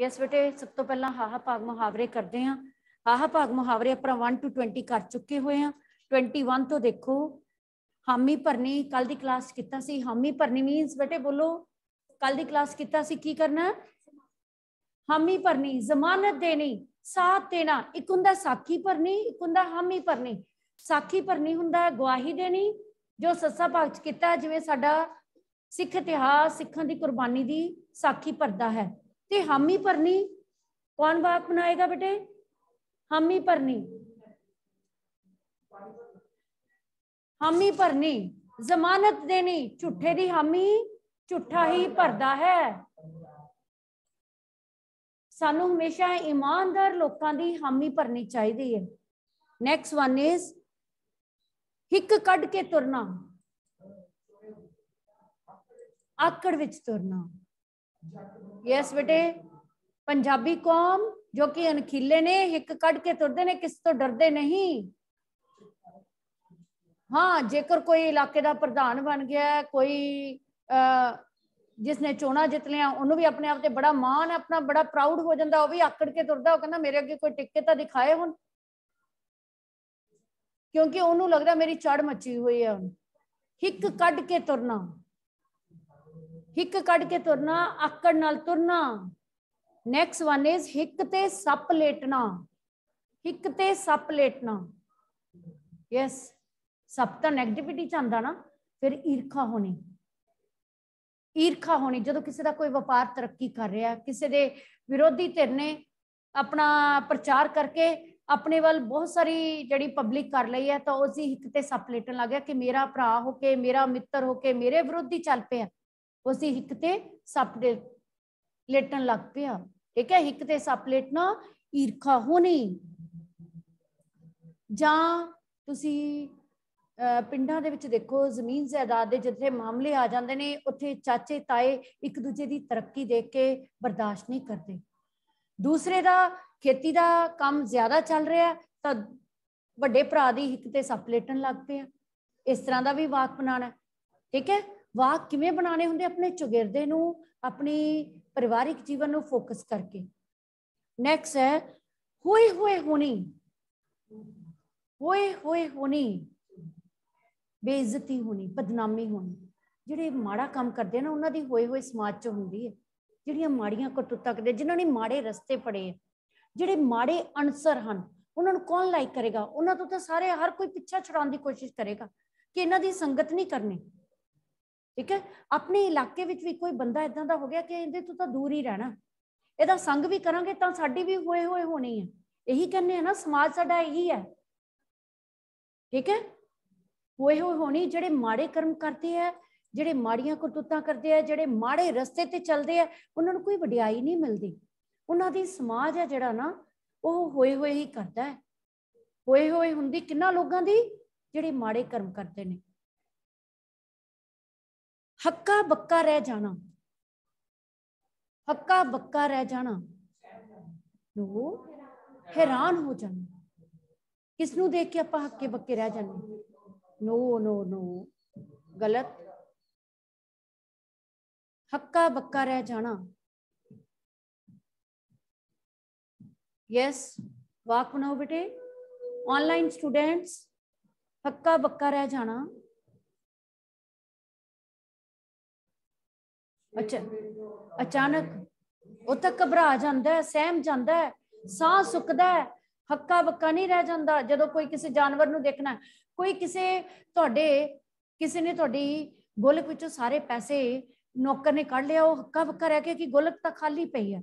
yes ਬੇਟੇ ਸਭ ਤੋਂ ਪਹਿਲਾਂ ਹਾਹਾ ਭਾਗ ਮੁਹਾਵਰੇ ਕਰਦੇ ਆ ਹਾਹਾ ਭਾਗ ਮੁਹਾਵਰੇ ਆਪਾਂ 1 ਤੋਂ 20 ਕਰ ਚੁੱਕੇ ਹੋਏ ਆ 21 ਤੋਂ ਦੇਖੋ ਹਾਮੀ ਭਰਨੀ ਕੱਲ ਦੀ ਕਲਾਸ ਕੀਤਾ ਸੀ ਹਾਮੀ ਭਰਨੀ ਮੀਨਸ ਬੇਟੇ ਬੋਲੋ ਕੱਲ ਦੀ ਕਲਾਸ ਕੀਤਾ ਸੀ ਕੀ ਕਰਨਾ ਹਾਮੀ ਭਰਨੀ ਜ਼ਮਾਨਤ ਦੇਣੀ ਸਾਥ ਦੇਣਾ ਇੱਕ ਹੁੰਦਾ ਸਾਖੀ ਭਰਨੀ ਇੱਕ ਹੁੰਦਾ ਹਾਮੀ ਭਰਨੀ ਸਾਖੀ ਭਰਨੀ ਹੁੰਦਾ ਗਵਾਹੀ ਦੇਣੀ ਜੋ ਸੱਸਾ ਭਾਗ ਚ ਕੀਤਾ ਜਿਵੇਂ ਸਾਡਾ ਸਿੱਖ ਇਤਿਹਾਸ ਸਿੱਖਾਂ ਦੀ ਕੁਰਬਾਨੀ ਦੀ ਸਾਖੀ ਭਰਦਾ ਹੈ ਤੇ ਹਾਮੀ ਭਰਨੀ कौन वाक बनाएगा बेटे हामी परनी हामी भरनी जमानत देनी झूठे की हामी झूठा ही भरता है सानू हमेशा ईमानदार लोगों की हामी भरनी चाहिए है नैक्सट वन इज हिक कड़ के तुरना आकड़ तुरना ਯੈਸ ਬੇਟੇ ਪੰਜਾਬੀ ਕੌਮ ਜੋ ਕਿ ਅਣਖੀਲੇ ਨੇ ਹਿੱਕ ਕੱਢ ਕੇ ਤੁਰਦੇ ਨੇ ਕਿਸ ਤੋਂ ਡਰਦੇ ਨਹੀਂ ਹਾਂ ਜੇਕਰ ਕੋਈ ਇਲਾਕੇ ਦਾ ਪ੍ਰਧਾਨ ਬਣ ਗਿਆ ਕੋਈ ਜਿਸ ਨੇ ਚੋਣਾ ਜਿੱਤ ਲਿਆ ਉਹਨੂੰ ਵੀ ਆਪਣੇ ਆਪ ਤੇ ਬੜਾ ਮਾਣ ਆਪਣਾ ਬੜਾ ਪ੍ਰਾਊਡ ਹੋ ਜਾਂਦਾ ਉਹ ਵੀ ਆਕੜ ਕੇ ਤੁਰਦਾ ਉਹ ਕਹਿੰਦਾ ਮੇਰੇ ਅੱਗੇ ਕੋਈ ਟਿੱਕੇ ਤਾਂ ਦਿਖਾਏ ਹੁਣ ਕਿਉਂਕਿ ਉਹਨੂੰ ਲੱਗਦਾ ਮੇਰੀ ਚੜ ਮੱਚੀ ਹੋਈ ਹੈ ਹੁਣ ਹਿੱਕ ਕੱਢ ਕੇ ਤੁਰਨਾ ਹਿੱਕ ਕੱਢ ਕੇ ਤੁਰਨਾ ਆਕੜ ਨਾਲ ਤੁਰਨਾ ਨੈਕਸਟ ਵਨ ਇਜ਼ ਹਿੱਕ ਤੇ ਸੱਪ ਲੇਟਣਾ ਹਿੱਕ ਤੇ ਸੱਪ ਲੇਟਣਾ ਯੈਸ ਸੱਪ ਤਾਂ 네ਗੇਟਿਵਿਟੀ ਚ ਆਂਦਾ ਨਾ ਫਿਰ ਈਰਖਾ ਹੋਣੀ ਈਰਖਾ ਹੋਣੀ ਜਦੋਂ ਕਿਸੇ ਦਾ ਕੋਈ ਵਪਾਰ ਤਰੱਕੀ ਕਰ ਰਿਹਾ ਕਿਸੇ ਦੇ ਵਿਰੋਧੀ ਧਿਰ ਨੇ ਆਪਣਾ ਪ੍ਰਚਾਰ ਕਰਕੇ ਆਪਣੇ ਵੱਲ ਬਹੁਤ ਸਾਰੀ ਜਿਹੜੀ ਪਬਲਿਕ ਕਰ ਲਈ ਹੈ ਤਾਂ ਉਸ ਦੀ ਹਿੱਕ ਤੇ ਸੱਪ ਲੇਟਣ ਲੱਗ ਗਿਆ ਕਿ ਮੇਰਾ ਭਰਾ ਹੋ ਕੇ ਮੇਰਾ ਮਿੱਤਰ ਹੋ ਕੇ ਮੇਰੇ ਵਿਰੋਧੀ ਚੱਲ ਪਿਆ उसी हिकते सपलेटन लग पिया ठीक है हिकते सपलेटना ईरखा होनी ਜਾਂ ਤੁਸੀਂ ਪਿੰਡਾਂ ਦੇ ਵਿੱਚ ਦੇਖੋ ਜ਼ਮੀਨ ਜ਼ਾਇਦਾਦ ਦੇ ਜਿੱਥੇ ਮਾਮਲੇ ਆ ਜਾਂਦੇ ਨੇ ਉੱਥੇ ਚਾਚੇ ਤਾਏ ਇੱਕ ਦੂਜੇ ਦੀ ਤਰੱਕੀ ਦੇਖ ਕੇ ਬਰਦਾਸ਼ਤ ਨਹੀਂ ਕਰਦੇ ਦੂਸਰੇ ਦਾ ਖੇਤੀ ਦਾ ਕੰਮ ਜ਼ਿਆਦਾ ਚੱਲ ਰਿਹਾ ਤਾਂ ਵੱਡੇ ਭਰਾ ਦੀ ਹਿੱਕ ਤੇ ਸਪਲੇਟਣ ਲੱਗ ਪਿਆ ਇਸ ਤਰ੍ਹਾਂ ਦਾ ਵੀ ਵਾਕ ਬਣਾਣਾ ਠੀਕ ਹੈ ਵਾਹ ਕਿਵੇਂ ਬਣਾਉਣੇ ਹੁੰਦੇ ਆਪਣੇ ਚੁਗਿਰਦੇ ਨੂੰ ਆਪਣੀ ਪਰਿਵਾਰਿਕ ਜੀਵਨ ਨੂੰ ਫੋਕਸ ਕਰਕੇ ਨੈਕਸਟ ਹੈ ਹੋਏ ਹੋਏ ਹੋਣੀ ਹੋਏ ਹੋਏ ਹੋਣੀ ਬੇਇੱਜ਼ਤੀ ਹੋਣੀ ਬਦਨਾਮੀ ਹੋਣੀ ਜਿਹੜੇ ਮਾੜਾ ਕੰਮ ਕਰਦੇ ਨਾ ਉਹਨਾਂ ਦੀ ਹੋਏ ਹੋਏ ਸਮਾਜ 'ਚ ਹੁੰਦੀ ਹੈ ਜਿਹੜੀਆਂ ਮਾੜੀਆਂ ਕਟੂਤਾ ਕਰਦੇ ਜਿਨ੍ਹਾਂ ਨੇ ਮਾੜੇ ਰਸਤੇ ਪੜੇ ਜਿਹੜੇ ਮਾੜੇ ਅਨਸਰ ਹਨ ਉਹਨਾਂ ਨੂੰ ਕੌਣ ਲਾਈਕ ਕਰੇਗਾ ਉਹਨਾਂ ਤੋਂ ਤਾਂ ਸਾਰੇ ਹਰ ਕੋਈ ਪਿੱਛਾ ਛੁਡਾਉਣ ਦੀ ਕੋਸ਼ਿਸ਼ ਕਰੇਗਾ ਕਿ ਇਹਨਾਂ ਦੀ ਸੰਗਤ ਨਹੀਂ ਕਰਨੀ ਠੀਕ ਹੈ ਆਪਣੇ ਇਲਾਕੇ ਵਿੱਚ ਵੀ ਕੋਈ ਬੰਦਾ ਇਦਾਂ ਦਾ ਹੋ ਗਿਆ ਕਿ ਇਹਦੇ ਤੋਂ ਤਾਂ ਦੂਰ ਹੀ ਰਹਿਣਾ ਇਹਦਾ ਸੰਗ ਵੀ ਕਰਾਂਗੇ ਤਾਂ ਸਾਡੀ ਵੀ ਹੋਏ ਹੋਏ ਹੋਣੀ ਹੈ ਇਹੀ ਕਹਿੰਦੇ ਆ ਨਾ ਸਮਾਜ ਸਾਡਾ ਇਹੀ ਹੈ ਠੀਕ ਹੈ ਹੋਏ ਹੋਏ ਹੋਣੀ ਜਿਹੜੇ ਮਾੜੇ ਕਰਮ ਕਰਦੇ ਆ ਜਿਹੜੇ ਮਾੜੀਆਂ ਕਰਤੂਤਾਂ ਕਰਦੇ ਆ ਜਿਹੜੇ ਮਾੜੇ ਰਸਤੇ ਤੇ ਚੱਲਦੇ ਆ ਉਹਨਾਂ ਨੂੰ ਕੋਈ ਵਡਿਆਈ ਨਹੀਂ ਮਿਲਦੀ ਉਹਨਾਂ ਦੀ ਸਮਾਜ ਹੈ ਜਿਹੜਾ ਨਾ ਉਹ ਹੋਏ ਹੋਏ ਹੀ ਕਰਦਾ ਹੈ ਹੋਏ ਹੋਏ ਹੁੰਦੀ ਕਿੰਨਾ ਲੋਕਾਂ ਦੀ ਜਿਹੜੇ ਮਾੜੇ ਕਰਮ ਕਰਦੇ ਨੇ हक्का बक्का रह जाना हक्का बक्का रह जाना नो हैरान हो जाना किस देख के आप हक्के बक्के रह जाने नो नो नो गलत हक्का बक्का रह जाना यस वाक बनाओ बेटे ऑनलाइन स्टूडेंट्स हक्का बक्का रह जाना ਅੱਛਾ ਅਚਾਨਕ ਉਹ ਤਾਂ ਘਬਰਾ ਜਾਂਦਾ ਹੈ ਸਹਿਮ ਜਾਂਦਾ ਹੈ ਸਾਹ ਸੁੱਕਦਾ ਹੈ ਹੱਕਾ ਬੱਕਾ ਨਹੀਂ ਰਹਿ ਜਾਂਦਾ ਜਦੋਂ ਕੋਈ ਕਿਸੇ ਜਾਨਵਰ ਨੂੰ ਦੇਖਣਾ ਕੋਈ ਕਿਸੇ ਤੁਹਾਡੇ ਕਿਸੇ ਨੇ ਤੁਹਾਡੀ ਗੋਲਕ ਵਿੱਚੋਂ ਸਾਰੇ ਪੈਸੇ ਨੌਕਰ ਨੇ ਕੱਢ ਲਿਆ ਉਹ ਹੱਕਾ ਬੱਕਾ ਰਹਿ ਕੇ ਕਿ ਗੋਲਕ ਤਾਂ ਖਾਲੀ ਪਈ ਹੈ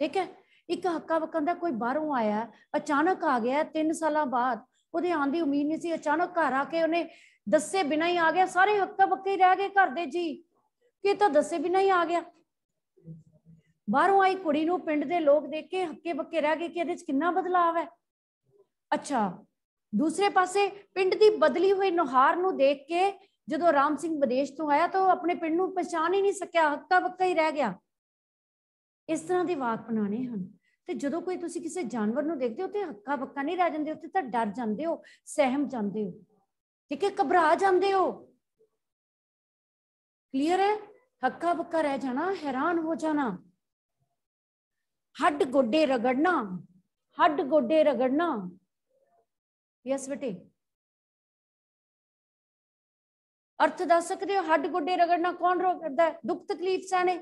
ਠੀਕ ਹੈ ਇੱਕ ਹੱਕਾ ਬੱਕਾ ਦਾ ਕੋਈ ਬਾਹਰੋਂ ਆਇਆ ਅਚਾਨਕ ਆ ਗਿਆ 3 ਸਾਲਾਂ ਬਾਅਦ ਉਹਦੇ ਆਉਣ ਦੀ ਉਮੀਦ ਨਹੀਂ ਸੀ ਅਚਾਨਕ ਘਰ ਆ ਕੇ ਉਹਨੇ ਦੱਸੇ ਬਿਨਾਂ ਹੀ ਆ ਗਿਆ ਸਾਰੇ ਹੱਕਾ ਬੱਕੇ ਰਹਿ ਗਏ ਘਰ ਦੇ ਜੀ ਕਿ ਤਾਂ ਦੱਸੇ ਬਿਨਾ ਹੀ ਆ ਗਿਆ ਬਾਹਰੋਂ ਆਈ ਕੁੜੀ ਨੂੰ ਪਿੰਡ ਦੇ ਲੋਕ ਦੇਖ ਕੇ ਹੱਕੇ ਬੱਕੇ ਰਹਿ ਗਏ ਕਿ ਇਹਦੇ ਵਿੱਚ ਕਿੰਨਾ ਬਦਲਾਅ ਹੈ ਅੱਛਾ ਦੂਸਰੇ ਪਾਸੇ ਪਿੰਡ ਦੀ ਬਦਲੀ ਹੋਈ ਨੁਹਾਰ ਨੂੰ ਦੇਖ ਕੇ ਜਦੋਂ ਰਾਮ ਸਿੰਘ ਵਿਦੇਸ਼ ਤੋਂ ਆਇਆ ਤਾਂ ਉਹ ਆਪਣੇ ਪਿੰਡ ਨੂੰ ਪਛਾਣ ਹੀ ਨਹੀਂ ਸਕਿਆ ਹੱਕਾ ਬੱਕਾ ਹੀ ਰਹਿ ਗਿਆ ਇਸ ਤਰ੍ਹਾਂ ਦੇ ਵਾਕ ਬਣਾਣੇ ਹਨ ਤੇ ਜਦੋਂ ਕੋਈ ਤੁਸੀਂ ਕਿਸੇ ਜਾਨਵਰ ਨੂੰ ਦੇਖਦੇ ਹੋ ਤੇ ਹੱਕਾ ਬੱਕਾ ਨਹੀਂ ਰਹਿ ਜਾਂਦੇ ਉੱਤੇ ਤਾਂ ਡਰ ਜਾਂਦੇ ਹੋ ਸਹਿਮ ਜਾਂਦੇ ਹੋ ਠੀਕ ਹੈ ਘਬਰਾ ਜਾਂਦੇ ਹੋ ਕਲੀਅਰ ਹੈ हक्का बक्का रह जाना हैरान हो जाना हड गोडे रगड़ना हड गोडे रगड़ना यस बेटे अर्थ दस सकते हो हड गोडे रगड़ना कौन रगड़ता है दुख तकलीफ सहने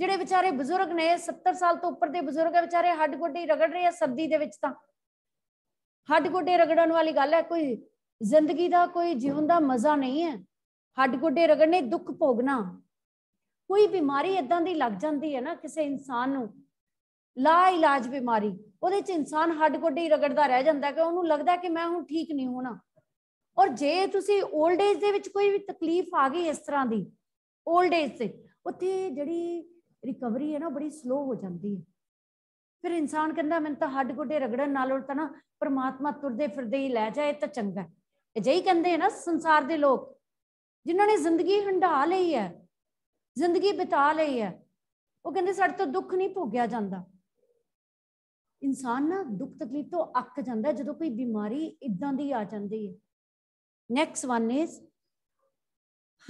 ਜਿਹੜੇ ਵਿਚਾਰੇ ਬਜ਼ੁਰਗ ਨੇ 70 ਸਾਲ ਤੋਂ ਉੱਪਰ ਦੇ ਬਜ਼ੁਰਗ ਹੈ ਵਿਚਾਰੇ ਹੱਡ ਗੋਡੇ ਰਗੜ ਰਹੇ ਆ ਸਰਦੀ ਦੇ ਵਿੱਚ ਤਾਂ ਹੱਡ ਗੋਡੇ ਰਗੜਨ ਵਾਲੀ ਗੱਲ ਹੈ ਕੋਈ ਜ਼ਿੰਦਗੀ ਦਾ ਕੋਈ ਜੀਵਨ ਦਾ ਮਜ਼ਾ ਨਹੀਂ ਹੈ ਹੱਡ ਗੋਡੇ ਰਗੜਨੇ ਦੁੱਖ ਭੋਗਣਾ ਕੋਈ ਬਿਮਾਰੀ ਇਦਾਂ ਦੀ ਲੱਗ ਜਾਂਦੀ ਹੈ ਨਾ ਕਿਸੇ ਇਨਸਾਨ ਨੂੰ ਲਾ ਇਲਾਜ ਬਿਮਾਰੀ ਉਹਦੇ ਚ ਇਨਸਾਨ ਹੱਡ ਗੋਡੇ ਰਗੜਦਾ ਰਹਿ ਜਾਂਦਾ ਕਿ ਉਹਨੂੰ ਲੱਗਦਾ ਕਿ ਮੈਂ ਹੁਣ ਠੀਕ ਨਹੀਂ ਹੋਣਾ ਔਰ ਜੇ ਤੁਸੀਂ 올ਡ ਏਜ ਦੇ ਵਿੱਚ ਕੋਈ ਵੀ ਤਕਲੀਫ ਆ ਗਈ ਇਸ ਤਰ੍ਹਾਂ ਦੀ 올ਡ ਏਜ ਤੇ ਉੱਥੇ ਜਿਹੜੀ ਰਿਕਵਰੀ ਹੈ ਨਾ ਬੜੀ ਸਲੋ ਹੋ ਜਾਂਦੀ ਹੈ ਫਿਰ ਇਨਸਾਨ ਕਹਿੰਦਾ ਮੈਨੂੰ ਤਾਂ ਹੱਡ ਗੋਡੇ ਰਗੜਨ ਨਾਲੋਂ ਤਾਂ ਨਾ ਪਰਮਾਤਮਾ ਤੁਰਦੇ ਫਿਰਦੇ ਹੀ ਲੈ ਜਾਏ ਤਾਂ ਚੰਗਾ ਅਜਿਹੀ ਕਹਿੰਦੇ ਨਾ ਸੰਸਾਰ ਦੇ ਲੋਕ ਜਿਨ੍ਹਾਂ ਨੇ ਜ਼ਿੰਦਗੀ ਹੰਡਾ ਲਈ ਹੈ ਜ਼ਿੰਦਗੀ ਬਿਤਾ ਲਈ ਹੈ ਉਹ ਕਹਿੰਦੇ ਸਾਡੇ ਤੋਂ ਦੁੱਖ ਨਹੀਂ ਭੋਗਿਆ ਜਾਂਦਾ ਇਨਸਾਨ ਨਾ ਦੁੱਖ ਤਕਲੀਫ ਤੋਂ ਅੱਕ ਜਾਂਦਾ ਜਦੋਂ ਕੋਈ ਬਿਮਾਰੀ ਇਦਾਂ ਦੀ ਆ ਜਾਂਦੀ ਹੈ ਨੈਕਸਟ ਵਨ ਇਜ਼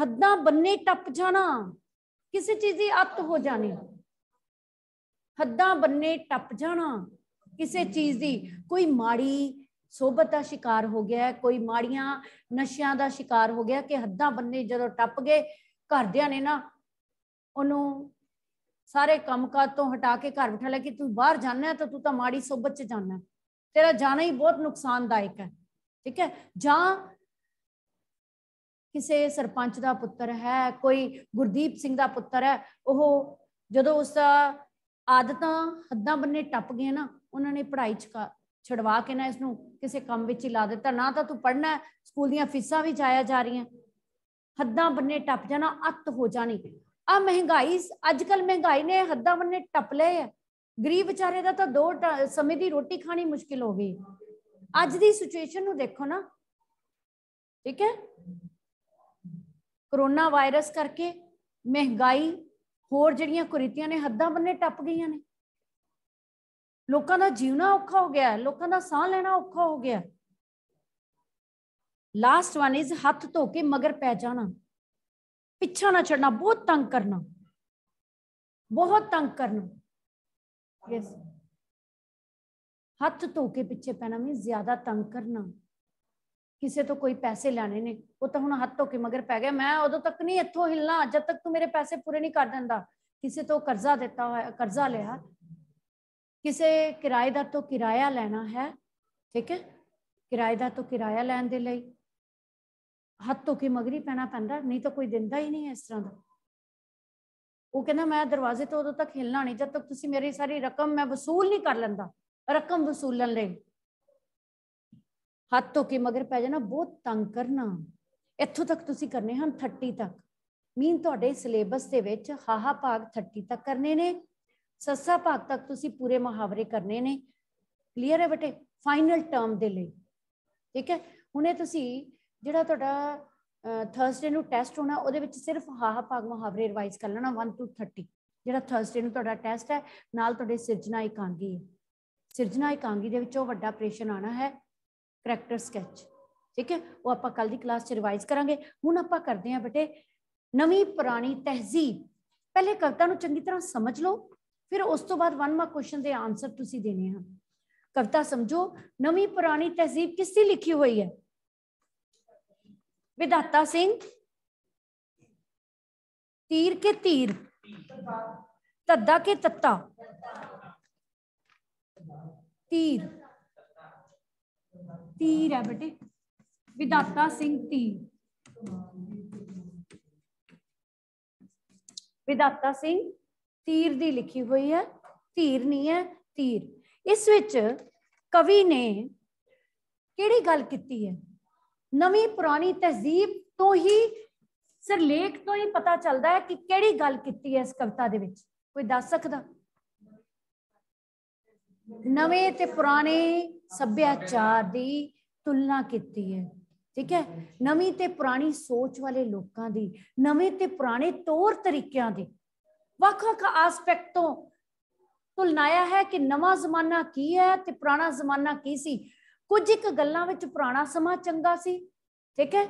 ਹੱਦਾਂ ਬੰਨੇ ਟੱਪ ਜਾਣਾ ਕਿਸੇ ਚੀਜ਼ ਦੀ ਅੱਤ ਹੋ ਜਾਣੀ ਹੱਦਾਂ ਬੰਨੇ ਟੱਪ ਜਾਣਾ ਕਿਸੇ ਚੀਜ਼ ਦੀ ਕੋਈ ਮਾੜੀ ਸੋਬਤ ਦਾ ਸ਼ਿਕਾਰ ਹੋ ਗਿਆ ਕੋਈ ਮਾੜੀਆਂ ਨਸ਼ਿਆਂ ਦਾ ਸ਼ਿਕਾਰ ਹੋ ਗਿਆ ਕਿ ਹੱਦਾਂ ਬੰਨੇ ਜਦੋਂ ਟੱਪ ਗਏ ਘਰਦਿਆਂ ਨੇ ਨਾ ਉਹਨੂੰ ਸਾਰੇ ਕੰਮਕਾਜ ਤੋਂ ਹਟਾ ਕੇ ਘਰ ਬਿਠਾ ਲਿਆ ਕਿ ਤੂੰ ਬਾਹਰ ਜਾਣਾ ਹੈ ਤਾਂ ਤੂੰ ਤਾਂ ਮਾੜੀ ਸੋਬਤ 'ਚ ਜਾਣਾ ਤੇਰਾ ਜਾਣਾ ਹੀ ਬਹੁਤ ਨੁਕਸਾਨਦਾਇਕ ਹੈ ਠੀਕ ਹੈ ਜਾਂ ਕਿਸੇ ਸਰਪੰਚ ਦਾ ਪੁੱਤਰ ਹੈ ਕੋਈ ਗੁਰਦੀਪ ਸਿੰਘ ਦਾ ਪੁੱਤਰ ਹੈ ਉਹ ਜਦੋਂ ਉਸ ਦਾ ਆਦਤਾਂ ਹੱਦਾਂ ਬੰਨੇ ਟੱਪ ਗਏ ਨਾ ਉਹਨਾਂ ਨੇ ਪੜ੍ਹਾਈ ਚ ਛਡਵਾ ਕੇ ਨਾ ਇਸ ਨੂੰ ਕਿਸੇ ਕੰਮ ਵਿੱਚ ਹੀ ਲਾ ਦਿੱਤਾ ਨਾ ਤਾਂ ਤੂੰ ਪੜ੍ਹਨਾ ਸਕੂਲ ਦੀਆਂ ਫੀਸਾਂ ਵੀ ਜਾਇਆ ਜਾ ਰਹੀਆਂ ਹੱਦਾਂ ਬੰਨੇ ਟੱਪ ਜਾਣਾ ਅੱਤ ਹੋ ਜਾਣੀ ਆ ਮਹਿੰਗਾਈ ਅੱਜਕੱਲ ਮਹਿੰਗਾਈ ਨੇ ਹੱਦਾਂ ਬੰਨੇ ਟੱਪ ਲਏ ਆ ਗਰੀਬ ਵਿਚਾਰੇ ਦਾ ਤਾਂ ਦੋ ਸਮੇਂ ਦੀ ਰੋਟੀ ਖਾਣੀ ਮੁਸ਼ਕਿਲ ਹੋ ਗਈ ਅੱਜ ਦੀ ਸਿਚੁਏਸ਼ਨ ਨੂੰ ਦੇਖੋ ਨਾ ਠੀਕ ਹੈ ਕਰੋਨਾ ਵਾਇਰਸ ਕਰਕੇ ਮਹਿੰਗਾਈ ਹੋਰ ਜਿਹੜੀਆਂ ਕੁਰੀਤੀਆਂ ਨੇ ਹੱਦਾਂ ਬੰਨੇ ਟੱਪ ਗਈਆਂ ਨੇ ਲੋਕਾਂ ਦਾ ਜੀਵਣਾ ਔਖਾ ਹੋ ਗਿਆ ਲੋਕਾਂ ਦਾ ਸਾਹ ਲੈਣਾ ਔਖਾ ਹੋ ਗਿਆ ਲਾਸਟ ਵਨ ਇਜ਼ ਹੱਥ ਧੋ ਕੇ ਮਗਰ ਪੈ ਜਾਣਾ पीछा ना छड़ना बहुत तंग करना बहुत तंग करना यस हथ धो के पीछे पैना मीन ज्यादा तंग करना ਕਿਸੇ ਤੋਂ ਕੋਈ ਪੈਸੇ ਲੈਣੇ ਨੇ ਉਹ ਤਾਂ ਹੁਣ ਹੱਥ ਧੋ ਕੇ ਮਗਰ ਪੈ ਗਿਆ ਮੈਂ ਉਦੋਂ ਤੱਕ ਨਹੀਂ ਇੱਥੋਂ ਹਿਲਣਾ ਜਦ ਤੱਕ ਤੂੰ ਮੇਰੇ ਪੈਸੇ ਪੂਰੇ ਨਹੀਂ ਕਰ ਦਿੰਦਾ ਕਿਸੇ ਤੋਂ ਕਰਜ਼ਾ ਦਿੱਤਾ ਹੋਇਆ ਕਰਜ਼ਾ ਲਿਆ ਕਿਸੇ ਕਿਰਾਏਦਾਰ ਤੋਂ ਕਿਰਾਇਆ ਲੈਣਾ ਹੈ ਠੀਕ ਹੈ ਕਿਰਾਏਦਾਰ ਤੋਂ ਕਿਰਾਇਆ ਲੈਣ ਦੇ ਲਈ ਹੱਥ ਧੋ ਕੇ ਮਗਰੀ ਪੈਣਾ ਪੈਂਦਾ ਨਹੀਂ ਤਾਂ ਕੋਈ ਦਿੰਦਾ ਹੀ ਨਹੀਂ ਇਸ ਤਰ੍ਹਾਂ ਦਾ ਉਹ ਕਹਿੰਦਾ ਮੈਂ ਦਰਵਾਜ਼ੇ ਤੋਂ ਉਦੋਂ ਤੱਕ ਹਿਲਣਾ ਨਹੀਂ ਜਦ ਤੱਕ ਤੁਸੀਂ ਮੇਰੀ ਸਾਰੀ ਰਕਮ ਮੈਂ ਵਸੂਲ ਨਹੀਂ ਕਰ ਲੈਂਦਾ ਰਕਮ ਵਸੂਲਣ ਲਈ ਹੱਥ ਧੋ ਕੇ ਮਗਰ ਪੈ ਜਾਣਾ ਬਹੁਤ ਤੰਗ ਕਰਨਾ ਇੱਥੋਂ ਤੱਕ ਤੁਸੀਂ ਕਰਨੇ ਹਨ 30 ਤੱਕ ਮੀਨ ਤੁਹਾਡੇ ਸਿਲੇਬਸ ਦੇ ਵਿੱਚ ਹਾਹਾ ਭਾਗ 30 ਤੱਕ ਕਰਨੇ ਨੇ ਸੱਸਾ ਭਾਗ ਤੱਕ ਤੁਸੀਂ ਪੂਰੇ ਮੁਹਾਵਰੇ ਕਰਨੇ ਨੇ ਕਲੀਅਰ ਹੈ ਬੇਟੇ ਫਾਈਨਲ ਟਰਮ ਦੇ ਲਈ ਠੀਕ ਹੈ ਹੁਣੇ ਤੁਸੀਂ ਜਿਹੜਾ ਤੁਹਾਡਾ ਥਰਸਡੇ ਨੂੰ ਟੈਸਟ ਹੋਣਾ ਉਹਦੇ ਵਿੱਚ ਸਿਰਫ ਹਾਹਾ ਭਾਗ ਮੁਹਾਵਰੇ ਰਿਵਾਈਜ਼ ਕਰ ਲੈਣਾ 1 ਤੋਂ 30 ਜਿਹੜਾ ਥਰਸਡੇ ਨੂੰ ਤੁਹਾਡਾ ਟੈਸਟ ਹੈ ਨਾਲ ਤੁਹਾਡੇ ਸਿਰਜਣਾ ਇਕਾਂਗੀ ਸਿਰਜਣਾ ਇਕਾਂਗੀ ਦੇ ਵਿੱਚੋਂ ਵੱਡਾ ਆਪਰੇਸ਼ਨ ਆਣਾ ਹੈ ਕਰੈਕਟਰ ਸਕੈਚ ਠੀਕ ਹੈ ਉਹ ਆਪਾਂ ਕੱਲ ਦੀ ਕਲਾਸ 'ਚ ਰਿਵਾਈਜ਼ ਕਰਾਂਗੇ ਹੁਣ ਆਪਾਂ ਕਰਦੇ ਹਾਂ ਬੇਟੇ ਨਵੀਂ ਪੁਰਾਣੀ ਤਹਿਜ਼ੀਬ ਪਹਿਲੇ ਕਵਿਤਾ ਨੂੰ ਚੰਗੀ ਤਰ੍ਹਾਂ ਸਮਝ ਲਓ ਫਿਰ ਉਸ ਤੋਂ ਬਾਅਦ ਵਨ ਮਾਰਕ ਕੁਐਸਚਨ ਦੇ ਆਨਸਰ ਤੁਸੀਂ ਦੇਣੇ ਹਨ ਕਵਿਤਾ ਸਮਝੋ ਨਵੀਂ ਪੁਰਾਣੀ ਤਹਿਜ਼ੀਬ ਕਿਸ ਦੀ ਲਿਖੀ ਹੋਈ ਹੈ विधाता सिंह तीर के तीर तद्दा के तत्ता तीर तीर है बेटे विधाता सिंह तीर विधाता सिंह तीर दी लिखी हुई है तीर नहीं है तीर इस विच कवि ने केड़ी गल की है ਨਵੀਂ ਪੁਰਾਣੀ ਤਹਜ਼ੀਬ ਤੋਂ ਹੀ ਸਿਰਲੇਖ ਤੋਂ ਹੀ ਪਤਾ ਚੱਲਦਾ ਹੈ ਕਿ ਕਿਹੜੀ ਗੱਲ ਕੀਤੀ ਹੈ ਇਸ ਕਵਿਤਾ ਦੇ ਵਿੱਚ ਕੋਈ ਦੱਸ ਸਕਦਾ ਨਵੇਂ ਤੇ ਪੁਰਾਣੇ ਸੱਭਿਆਚਾਰ ਦੀ ਤੁਲਨਾ ਕੀਤੀ ਹੈ ਠੀਕ ਹੈ ਨਵੀਂ ਤੇ ਪੁਰਾਣੀ ਸੋਚ ਵਾਲੇ ਲੋਕਾਂ ਦੀ ਨਵੇਂ ਤੇ ਪੁਰਾਣੇ ਤੌਰ ਤਰੀਕਿਆਂ ਦੀ ਵੱਖ-ਵੱਖ ਐਸਪੈਕਟ ਤੋਂ ਤੁਲਨਾਇਆ ਹੈ ਕਿ ਨਵਾਂ ਜ਼ਮਾਨਾ ਕੀ ਹੈ ਤੇ ਪੁਰਾਣਾ ਜ਼ਮਾਨਾ ਕੀ ਸੀ ਕੁਝ ਇੱਕ ਗੱਲਾਂ ਵਿੱਚ ਪੁਰਾਣਾ ਸਮਾਂ ਚੰਗਾ ਸੀ ਠੀਕ ਹੈ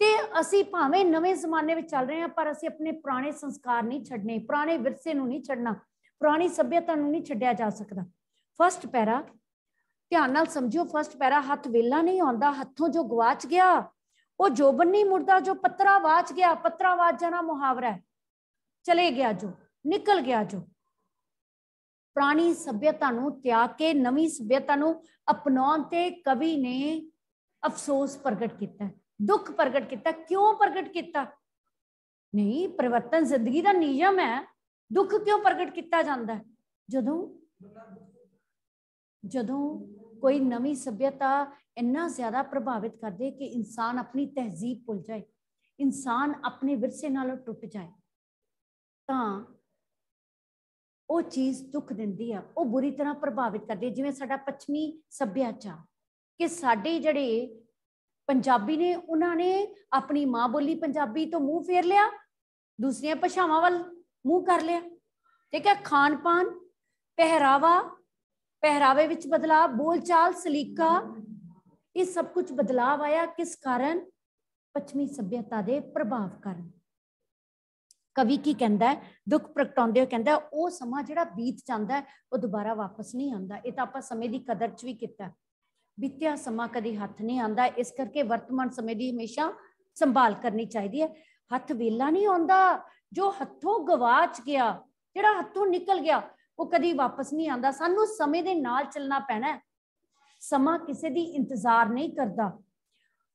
ਤੇ ਅਸੀਂ ਭਾਵੇਂ ਨਵੇਂ ਜ਼ਮਾਨੇ ਵਿੱਚ ਚੱਲ ਰਹੇ ਹਾਂ ਪਰ ਅਸੀਂ ਆਪਣੇ ਪੁਰਾਣੇ ਸੰਸਕਾਰ ਨਹੀਂ ਛੱਡਨੇ ਪੁਰਾਣੇ ਵਿਰਸੇ ਨੂੰ ਨਹੀਂ ਛੱਡਣਾ ਪੁਰਾਣੀ ਸੱਭਿਅਤਾ ਨੂੰ ਨਹੀਂ ਛੱਡਿਆ ਜਾ ਸਕਦਾ ਫਰਸਟ ਪੈਰਾ ਧਿਆਨ ਨਾਲ ਸਮਝਿਓ ਫਰਸਟ ਪੈਰਾ ਹੱਥ ਵੇਲਾ ਨਹੀਂ ਆਉਂਦਾ ਹੱਥੋਂ ਜੋ ਗਵਾਚ ਗਿਆ ਉਹ ਜੋਬਨ ਨਹੀਂ ਮੁਰਦਾ ਜੋ ਪੱਤਰਾ ਵਾਚ ਗਿਆ ਪੱਤਰਾ ਵਾਚ ਜਾਣਾ ਮੁਹਾਵਰਾ ਹੈ ਚਲੇ ਗਿਆ ਜੋ ਨਿਕਲ ਗਿਆ ਜੋ ਪੁਰਾਣੀ ਸਭਿਅਤਾ ਨੂੰ ਤਿਆਗ ਕੇ ਨਵੀਂ ਸਭਿਅਤਾ ਨੂੰ ਅਪਣਾਉਣ ਤੇ ਕਵੀ ਨੇ ਅਫਸੋਸ ਪ੍ਰਗਟ ਕੀਤਾ ਦੁੱਖ ਪ੍ਰਗਟ ਕੀਤਾ ਕਿਉਂ ਪ੍ਰਗਟ ਕੀਤਾ ਨਹੀਂ ਪਰਿਵਰਤਨ ਜ਼ਿੰਦਗੀ ਦਾ ਨਿਯਮ ਹੈ ਦੁੱਖ ਕਿਉਂ ਪ੍ਰਗਟ ਕੀਤਾ ਜਾਂਦਾ ਜਦੋਂ ਜਦੋਂ ਕੋਈ ਨਵੀਂ ਸਭਿਅਤਾ ਇੰਨਾ ਜ਼ਿਆਦਾ ਪ੍ਰਭਾਵਿਤ ਕਰਦੇ ਕਿ ਇਨਸਾਨ ਆਪਣੀ ਤਹਿਜ਼ੀਬ ਭੁੱਲ ਜਾਏ ਇਨਸਾਨ ਆਪਣੇ ਵਿਰਸੇ ਨਾਲੋਂ ਟੁੱਟ ਜਾਏ ਤਾਂ ਉਹ ਚੀਜ਼ ਦੁੱਖ ਦਿੰਦੀ ਆ ਉਹ ਬੁਰੀ ਤਰ੍ਹਾਂ ਪ੍ਰਭਾਵਿਤ ਕਰਦੀ ਜਿਵੇਂ ਸਾਡਾ ਪੱਛਮੀ ਸੱਭਿਆਚਾਰ ਕਿ ਸਾਡੇ ਜਿਹੜੇ ਪੰਜਾਬੀ ਨੇ ਉਹਨਾਂ ਨੇ ਆਪਣੀ ਮਾਂ ਬੋਲੀ ਪੰਜਾਬੀ ਤੋਂ ਮੂੰਹ ਫੇਰ ਲਿਆ ਦੂਸਰੀਆਂ ਭਾਸ਼ਾਵਾਂ ਵੱਲ ਮੂੰਹ ਕਰ ਲਿਆ ਠੀਕ ਹੈ ਖਾਣ ਪਾਨ ਪਹਿਰਾਵਾ ਪਹਿਰਾਵੇ ਵਿੱਚ ਬਦਲਾਅ ਬੋਲਚਾਲ ਸਲੀਕਾ ਇਹ ਸਭ ਕੁਝ ਬਦਲਾਅ ਆਇਆ ਕਿਸ ਕਾਰਨ ਪੱਛਮੀ ਸੱਭਿਅਤਾ ਦੇ ਪ੍ਰਭਾਵ ਕਾਰਨ ਕਵੀ ਕੀ ਕਹਿੰਦਾ ਦੁੱਖ ਪ੍ਰਗਟਾਉਂਦੇ ਹੋਏ ਕਹਿੰਦਾ ਉਹ ਸਮਾਂ ਜਿਹੜਾ ਬੀਤ ਜਾਂਦਾ ਉਹ ਦੁਬਾਰਾ ਵਾਪਸ ਨਹੀਂ ਆਉਂਦਾ ਇਹ ਤਾਂ ਆਪਾਂ ਸਮੇਂ ਦੀ ਕਦਰ ਚ ਵੀ ਕੀਤਾ ਬੀਤਿਆ ਸਮਾਂ ਕਦੀ ਹੱਥ ਨਹੀਂ ਆਉਂਦਾ ਇਸ ਕਰਕੇ ਵਰਤਮਾਨ ਸਮੇਂ ਦੀ ਹਮੇਸ਼ਾ ਸੰਭਾਲ ਕਰਨੀ ਚਾਹੀਦੀ ਹੈ ਹੱਥ ਵੇਲਾ ਨਹੀਂ ਆਉਂਦਾ ਜੋ ਹੱਥੋਂ ਗਵਾਚ ਗਿਆ ਜਿਹੜਾ ਹੱਥੋਂ ਨਿਕਲ ਗਿਆ ਉਹ ਕਦੀ ਵਾਪਸ ਨਹੀਂ ਆਉਂਦਾ ਸਾਨੂੰ ਸਮੇਂ ਦੇ ਨਾਲ ਚੱਲਣਾ ਪੈਣਾ ਸਮਾਂ ਕਿਸੇ ਦੀ ਇੰਤਜ਼ਾਰ ਨਹੀਂ ਕਰਦਾ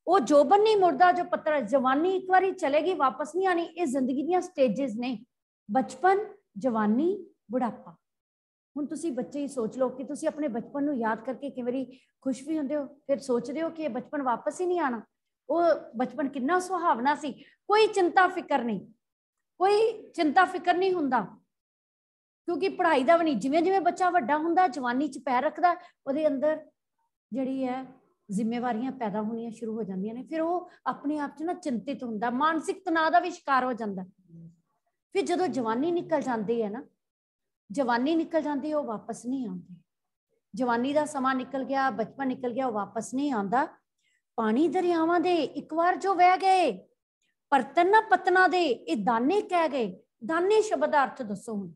ਉਹ ਜੋਬਨ ਨਹੀਂ ਮੁਰਦਾ ਜੋ ਪੱਤਰ ਜਵਾਨੀ ਇੱਕ ਵਾਰੀ ਚਲੇਗੀ ਵਾਪਸ ਨਹੀਂ ਆਣੀ ਇਹ ਜ਼ਿੰਦਗੀ ਦੀਆਂ ਸਟੇजेस ਨੇ ਬਚਪਨ ਜਵਾਨੀ ਬੁਢਾਪਾ ਹੁਣ ਤੁਸੀਂ ਬੱਚੇ ਹੀ ਸੋਚ ਲਓ ਕਿ ਤੁਸੀਂ ਆਪਣੇ ਬਚਪਨ ਨੂੰ ਯਾਦ ਕਰਕੇ ਕਈ ਵਾਰੀ ਖੁਸ਼ ਵੀ ਹੁੰਦੇ ਹੋ ਫਿਰ ਸੋਚਦੇ ਹੋ ਕਿ ਇਹ ਬਚਪਨ ਵਾਪਸ ਹੀ ਨਹੀਂ ਆਣਾ ਉਹ ਬਚਪਨ ਕਿੰਨਾ ਸੁਹਾਵਣਾ ਸੀ ਕੋਈ ਚਿੰਤਾ ਫਿਕਰ ਨਹੀਂ ਕੋਈ ਚਿੰਤਾ ਫਿਕਰ ਨਹੀਂ ਹੁੰਦਾ ਕਿਉਂਕਿ ਪੜ੍ਹਾਈ ਦਾ ਵੀ ਨਹੀਂ ਜਿਵੇਂ ਜਿਵੇਂ ਬੱਚਾ ਵੱਡਾ ਹੁੰਦਾ ਜਵਾਨੀ 'ਚ ਪੈਰ ਰੱਖਦਾ ਉਹਦੇ ਅੰਦਰ ਜਿਹੜੀ ਹੈ ਜ਼ਿੰਮੇਵਾਰੀਆਂ ਪੈਦਾ ਹੋਣੀਆਂ ਸ਼ੁਰੂ ਹੋ ਜਾਂਦੀਆਂ ਨੇ ਫਿਰ ਉਹ ਆਪਣੇ ਆਪ 'ਚ ਨਾ ਚਿੰਤਿਤ ਹੁੰਦਾ ਮਾਨਸਿਕ ਤਣਾਅ ਦਾ ਵੀ ਸ਼ਿਕਾਰ ਹੋ ਜਾਂਦਾ ਫਿਰ ਜਦੋਂ ਜਵਾਨੀ ਨਿਕਲ ਜਾਂਦੀ ਹੈ ਨਾ ਜਵਾਨੀ ਨਿਕਲ ਜਾਂਦੀ ਹੈ ਉਹ ਵਾਪਸ ਨਹੀਂ ਆਉਂਦੀ ਜਵਾਨੀ ਦਾ ਸਮਾਂ ਨਿਕਲ ਗਿਆ ਬਚਪਨ ਨਿਕਲ ਗਿਆ ਉਹ ਵਾਪਸ ਨਹੀਂ ਆਉਂਦਾ ਪਾਣੀ ਦਰਿਆਵਾਂ ਦੇ ਇੱਕ ਵਾਰ ਜੋ ਵਹਿ ਗਏ ਪਰਤਨ ਨਾ ਪਤਨਾ ਦੇ ਇਹ ਦਾਨੇ ਕਹਿ ਗਏ ਦਾਨੇ ਸ਼ਬਦ ਦਾ ਅਰਥ ਦੱਸੋ ਹੁਣ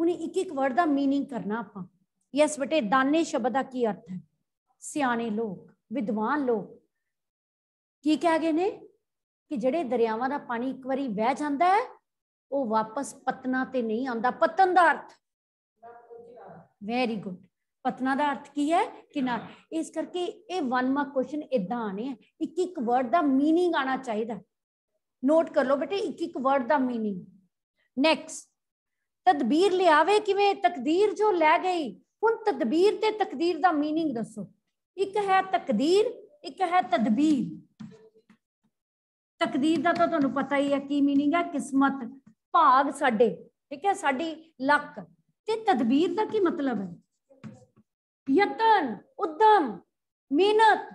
ਹੁਣ ਇੱਕ ਇੱਕ ਵਰਡ ਦਾ मीनिंग ਕਰਨਾ ਆਪਾਂ ਯੈਸ ਬੇਟੇ ਦਾਨੇ ਸ਼ਬਦ ਦਾ ਕੀ ਅਰਥ ਹੈ ਸਿਆਣੇ ਲੋਕ ਵਿਦਵਾਨ ਲੋਕ ਕੀ ਕਹਿ ਗਏ ਨੇ ਕਿ ਜਿਹੜੇ ਦਰਿਆਵਾਂ ਦਾ ਪਾਣੀ ਇੱਕ ਵਾਰੀ ਵਹਿ ਜਾਂਦਾ ਹੈ ਉਹ ਵਾਪਸ ਪਤਨਾ ਤੇ ਨਹੀਂ ਆਉਂਦਾ ਪਤਨ ਦਾ ਅਰਥ ਵੈਰੀ ਗੁੱਡ ਪਤਨਾ ਦਾ ਅਰਥ ਕੀ ਹੈ ਕਿਨਾਰ ਇਸ ਕਰਕੇ ਇਹ ਵਨ ਮਾਰਕ ਕੁਐਸਚਨ ਇਦਾਂ ਆਣੇ ਆ ਇੱਕ ਇੱਕ ਵਰਡ ਦਾ मीनिंग ਆਣਾ ਚਾਹੀਦਾ ਨੋਟ ਕਰ ਲਓ ਬੇਟੇ ਇੱਕ ਇੱਕ ਵਰਡ ਦਾ मीनिंग ਨੈਕਸਟ ਤਦਬੀਰ ਲਿਆਵੇ ਕਿਵੇਂ ਤਕਦੀਰ ਜੋ ਲੈ ਗਈ ਹੁਣ ਤਦਬੀਰ ਤੇ ਤਕਦੀਰ ਦਾ मीनिंग ਦੱਸੋ ਇੱਕ ਹੈ ਤਕਦੀਰ ਇੱਕ ਹੈ ਤਦਬੀਰ ਤਕਦੀਰ ਦਾ ਤਾਂ ਤੁਹਾਨੂੰ ਪਤਾ ਹੀ ਹੈ ਕੀ मीनिंग ਹੈ ਕਿਸਮਤ ਭਾਗ ਸਾਡੇ ਠੀਕ ਹੈ ਸਾਡੀ ਲੱਕ ਤੇ ਤਦਬੀਰ ਦਾ ਕੀ ਮਤਲਬ ਹੈ ਯਤਨ ਉਦਮ ਮਿਹਨਤ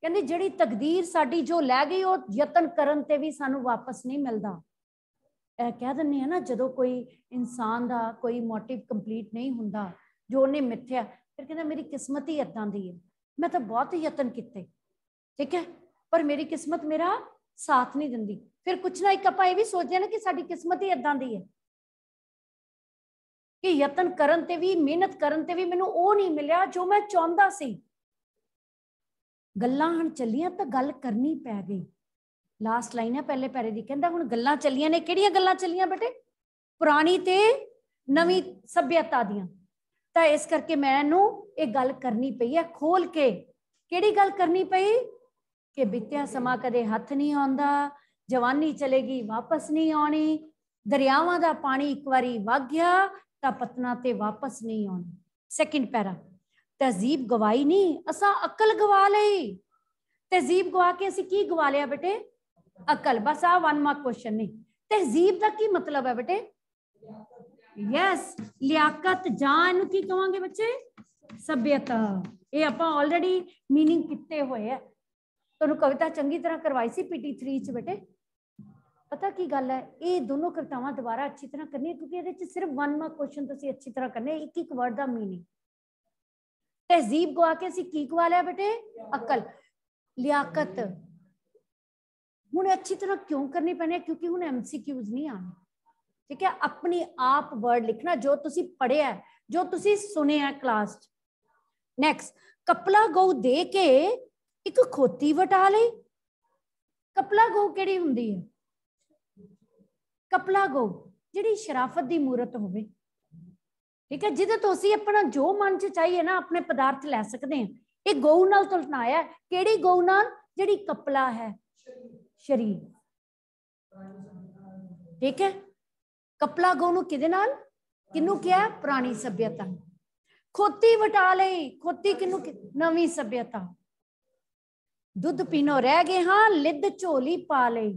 ਕਹਿੰਦੇ ਜਿਹੜੀ ਤਕਦੀਰ ਸਾਡੀ ਜੋ ਲੈ ਗਈ ਉਹ ਯਤਨ ਕਰਨ ਤੇ ਵੀ ਸਾਨੂੰ ਵਾਪਸ ਨਹੀਂ ਮਿਲਦਾ ਇਹ ਕਹਿ ਦਿੰਨੇ ਆ ਨਾ ਜਦੋਂ ਕੋਈ ਇਨਸਾਨ ਦਾ ਕੋਈ ਮੋਟਿਵ ਕੰਪਲੀਟ ਨਹੀਂ ਹੁੰਦਾ ਜੋ ਉਹਨੇ ਮਿੱਥਿਆ ਫਿਰ ਕਹਿੰਦਾ ਮੇਰੀ ਕਿਸਮਤ ਹੀ ਇਦਾਂ ਦੀ ਹੈ ਮੈਂ ਤਾਂ ਬਹੁਤ ਯਤਨ ਕੀਤੇ ਠੀਕ ਹੈ ਪਰ ਮੇਰੀ ਕਿਸਮਤ ਮੇਰਾ ਸਾਥ ਨਹੀਂ ਦਿੰਦੀ ਫਿਰ ਕੁਛ ਨਾ ਇੱਕ ਆਪਾਂ ਇਹ ਵੀ ਸੋਚਦੇ ਨਾ ਕਿ ਸਾਡੀ ਕਿਸਮਤ ਹੀ ਇਦਾਂ ਦੀ ਹੈ ਕਿ ਯਤਨ ਕਰਨ ਤੇ ਵੀ ਮਿਹਨਤ ਕਰਨ ਤੇ ਵੀ ਮੈਨੂੰ ਉਹ ਨਹੀਂ ਮਿਲਿਆ ਜੋ ਮੈਂ ਚਾਹੁੰਦਾ ਸੀ ਗੱਲਾਂ ਹਣ ਚੱਲੀਆਂ ਤਾਂ ਗੱਲ ਕਰਨੀ ਪੈ ਗਈ ਲਾਸਟ ਲਾਈਨ ਹੈ ਪਹਿਲੇ ਪੈਰੇ ਦੀ ਕਹਿੰਦਾ ਹੁਣ ਗੱਲਾਂ ਚੱਲੀਆਂ ਨੇ ਕਿਹੜੀਆਂ ਗੱਲਾਂ ਚੱਲੀਆਂ ਬੇਟੇ ਪੁਰਾਣੀ ਤੇ ਨਵੀਂ ਸਭਿਅਤਾ ਦੀਆਂ ਤਾਂ ਇਸ ਕਰਕੇ ਮੈਨੂੰ ਇਹ ਗੱਲ ਕਰਨੀ ਪਈ ਹੈ ਖੋਲ ਕੇ ਕਿਹੜੀ ਗੱਲ ਕਰਨੀ ਪਈ ਕਿ ਬਿੱਤਿਆ ਸਮਾਂ ਕਦੇ ਹੱਥ ਨਹੀਂ ਆਉਂਦਾ ਜਵਾਨੀ ਚਲੇਗੀ ਵਾਪਸ ਨਹੀਂ ਆਉਣੀ ਦਰਿਆਵਾਂ ਦਾ ਪਾਣੀ ਇੱਕ ਵਾਰੀ ਵਗ ਗਿਆ ਤਾਂ ਪਤਨਾ ਤੇ ਵਾਪਸ ਨਹੀਂ ਆਉਣਾ ਸੈਕਿੰਡ ਪੈਰਾ ਤਹਜ਼ੀਬ ਗਵਾਈ ਨਹੀਂ ਅਸਾਂ ਅਕਲ ਗਵਾ ਲਈ ਤਹਜ਼ੀਬ ਗਵਾ ਕੇ ਅਸੀਂ ਕੀ ਗਵਾ ਲਿਆ ਬੇਟੇ ਅਕਲ ਬਸ ਆ ਵਨ ਮਾਰਕ ਕੁਐਸਚਨ ਨਹੀਂ ਤਹਜ਼ੀਬ ਦਾ ਕੀ ਮਤਲਬ ਹੈ ਬੇਟੇ यस लियाकत जान की कहोंगे बच्चे सभ्यता ये आप ऑलरेडी मीनिंग किते हुए है तो कविता चंगी तरह करवाई सी पीटी थ्री च बेटे पता की गल है ये दोनों कविताव दोबारा अच्छी तरह करनी क्योंकि ये सिर्फ वन मार्क क्वेश्चन तो अच्छी तरह करने एक एक वर्ड का मीनिंग तहजीब गुआ के असी की गुआ लिया बेटे अकल लियाकत हूँ अच्छी तरह क्यों करनी पैने क्योंकि हूँ एमसीक्यूज नहीं आने ਠੀਕ ਹੈ ਆਪਣੀ ਆਪ ਵਰਡ ਲਿਖਣਾ ਜੋ ਤੁਸੀਂ ਪੜਿਆ ਜੋ ਤੁਸੀਂ ਸੁਣਿਆ ਕਲਾਸ 'ਚ ਨੈਕਸਟ ਕਪਲਾ ਗਊ ਦੇ ਕੇ ਇੱਕ ਖੋਤੀ ਵਟਾ ਲਈ ਕਪਲਾ ਗਊ ਕਿਹੜੀ ਹੁੰਦੀ ਹੈ ਕਪਲਾ ਗਊ ਜਿਹੜੀ ਸ਼ਰਾਫਤ ਦੀ ਮੂਰਤ ਹੋਵੇ ਠੀਕ ਹੈ ਜਿਹਦੇ ਤੋਂ ਅਸੀਂ ਆਪਣਾ ਜੋ ਮਨ 'ਚ ਚਾਹੀਏ ਨਾ ਆਪਣੇ ਪਦਾਰਥ ਲੈ ਸਕਦੇ ਹਾਂ ਇਹ ਗਊ ਨਾਲ ਤੁਲਨਾਇਆ ਕਿਹੜੀ ਗਊ ਨਾਲ ਜਿਹੜੀ ਕਪਲਾ ਹੈ ਸ਼ਰੀਰ ਠੀਕ ਹੈ ਕਪਲਾ ਗੋ ਨੂੰ ਕਿਹਦੇ ਨਾਲ ਕਿਨੂੰ ਕਿਹਾ ਪੁਰਾਣੀ ਸਭਿਅਤਾ ਖੋਤੀ ਵਟਾ ਲਈ ਖੋਤੀ ਕਿਨੂੰ ਨਵੀਂ ਸਭਿਅਤਾ ਦੁੱਧ ਪੀਣੋ ਰਹਿ ਗਏ ਹਾਂ ਲਿੱਦ ਝੋਲੀ ਪਾ ਲਈ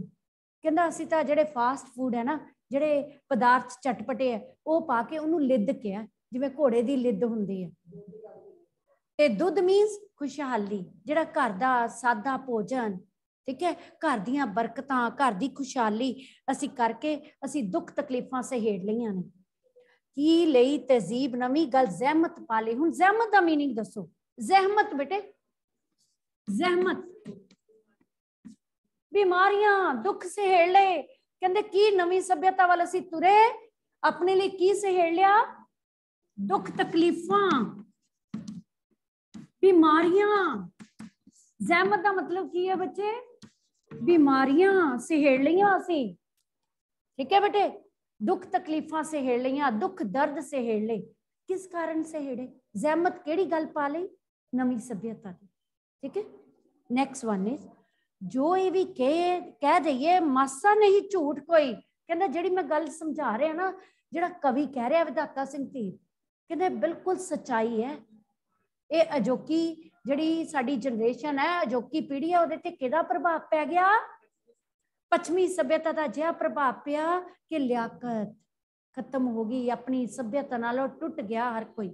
ਕਹਿੰਦਾ ਅਸੀਂ ਤਾਂ ਜਿਹੜੇ ਫਾਸਟ ਫੂਡ ਹੈ ਨਾ ਜਿਹੜੇ ਪਦਾਰਥ ਚਟਪਟੇ ਆ ਉਹ ਪਾ ਕੇ ਉਹਨੂੰ ਲਿੱਦ ਕਿਹਾ ਜਿਵੇਂ ਘੋੜੇ ਦੀ ਲਿੱਦ ਹੁੰਦੀ ਹੈ ਤੇ ਦੁੱਧ ਮੀਨਸ ਖੁਸ਼ਹਾਲੀ ਜਿਹੜਾ ਘਰ ਦਾ ਸਾਦਾ ਭੋਜਨ ਠੀਕ ਹੈ ਘਰ ਦੀਆਂ ਬਰਕਤਾਂ ਘਰ ਦੀ ਖੁਸ਼ਹਾਲੀ ਅਸੀਂ ਕਰਕੇ ਅਸੀਂ ਦੁੱਖ ਤਕਲੀਫਾਂ ਸਹੇੜ ਲਈਆਂ ਨੇ ਕੀ ਲਈ ਤਹਜ਼ੀਬ ਨਵੀਂ ਗੱਲ ਜ਼ਹਿਮਤ ਪਾ ਲਈ ਹੁਣ ਜ਼ਹਿਮਤ ਦਾ ਮੀਨਿੰਗ ਦੱਸੋ ਜ਼ਹਿਮਤ ਬੇਟੇ ਜ਼ਹਿਮਤ ਬਿਮਾਰੀਆਂ ਦੁੱਖ ਸਹੇੜ ਲਏ ਕਹਿੰਦੇ ਕੀ ਨਵੀਂ ਸਭਿਅਤਾ ਵੱਲ ਅਸੀਂ ਤੁਰੇ ਆਪਣੇ ਲਈ ਕੀ ਸਹੇੜ ਲਿਆ ਦੁੱਖ ਤਕਲੀਫਾਂ ਬਿਮਾਰੀਆਂ ਜ਼ਹਿਮਤ ਦਾ ਮਤਲਬ ਕੀ ਹੈ ਬੱਚੇ बीमारियां सहेड़ियां सी ठीक है बेटे दुख तकलीफा सहेड़ियां दुख दर्द सहेड़े किस कारण सहेड़े जहमत केड़ी गल पा ली नवी सभ्यता की ठीक है ਨੈਕਸਟ ਵਨ ਇਜ਼ ਜੋ ਇਹ ਵੀ ਕਹੇ ਕਹਿ ਦਈਏ ਮਾਸਾ ਨਹੀਂ ਝੂਠ ਕੋਈ ਕਹਿੰਦਾ ਜਿਹੜੀ ਮੈਂ ਗੱਲ ਸਮਝਾ ਰਿਹਾ ਨਾ ਜਿਹੜਾ ਕਵੀ ਕਹਿ ਰਿਹਾ ਵਿਧਾਤਾ ਸਿੰਘ ਧੀਰ ਕਹਿੰਦੇ ਬਿਲਕੁਲ ਸਚਾਈ ਹੈ ਇਹ ਅਜੋਕੀ ਜਿਹੜੀ ਸਾਡੀ ਜਨਰੇਸ਼ਨ ਹੈ ਅਜੋਕੀ ਪੀੜ੍ਹੀ ਹੈ ਉਹਦੇ ਤੇ ਕਿਹਦਾ ਪ੍ਰਭਾਵ ਪੈ ਗਿਆ ਪੱਛਮੀ ਸਭਿਅਤਾ ਦਾ ਜਿਹੜਾ ਪ੍ਰਭਾਵ ਪਿਆ ਕਿ ਲਿਆਕਤ ਖਤਮ ਹੋ ਗਈ ਆਪਣੀ ਸਭਿਅਤਾ ਨਾਲ ਟੁੱਟ ਗਿਆ ਹਰ ਕੋਈ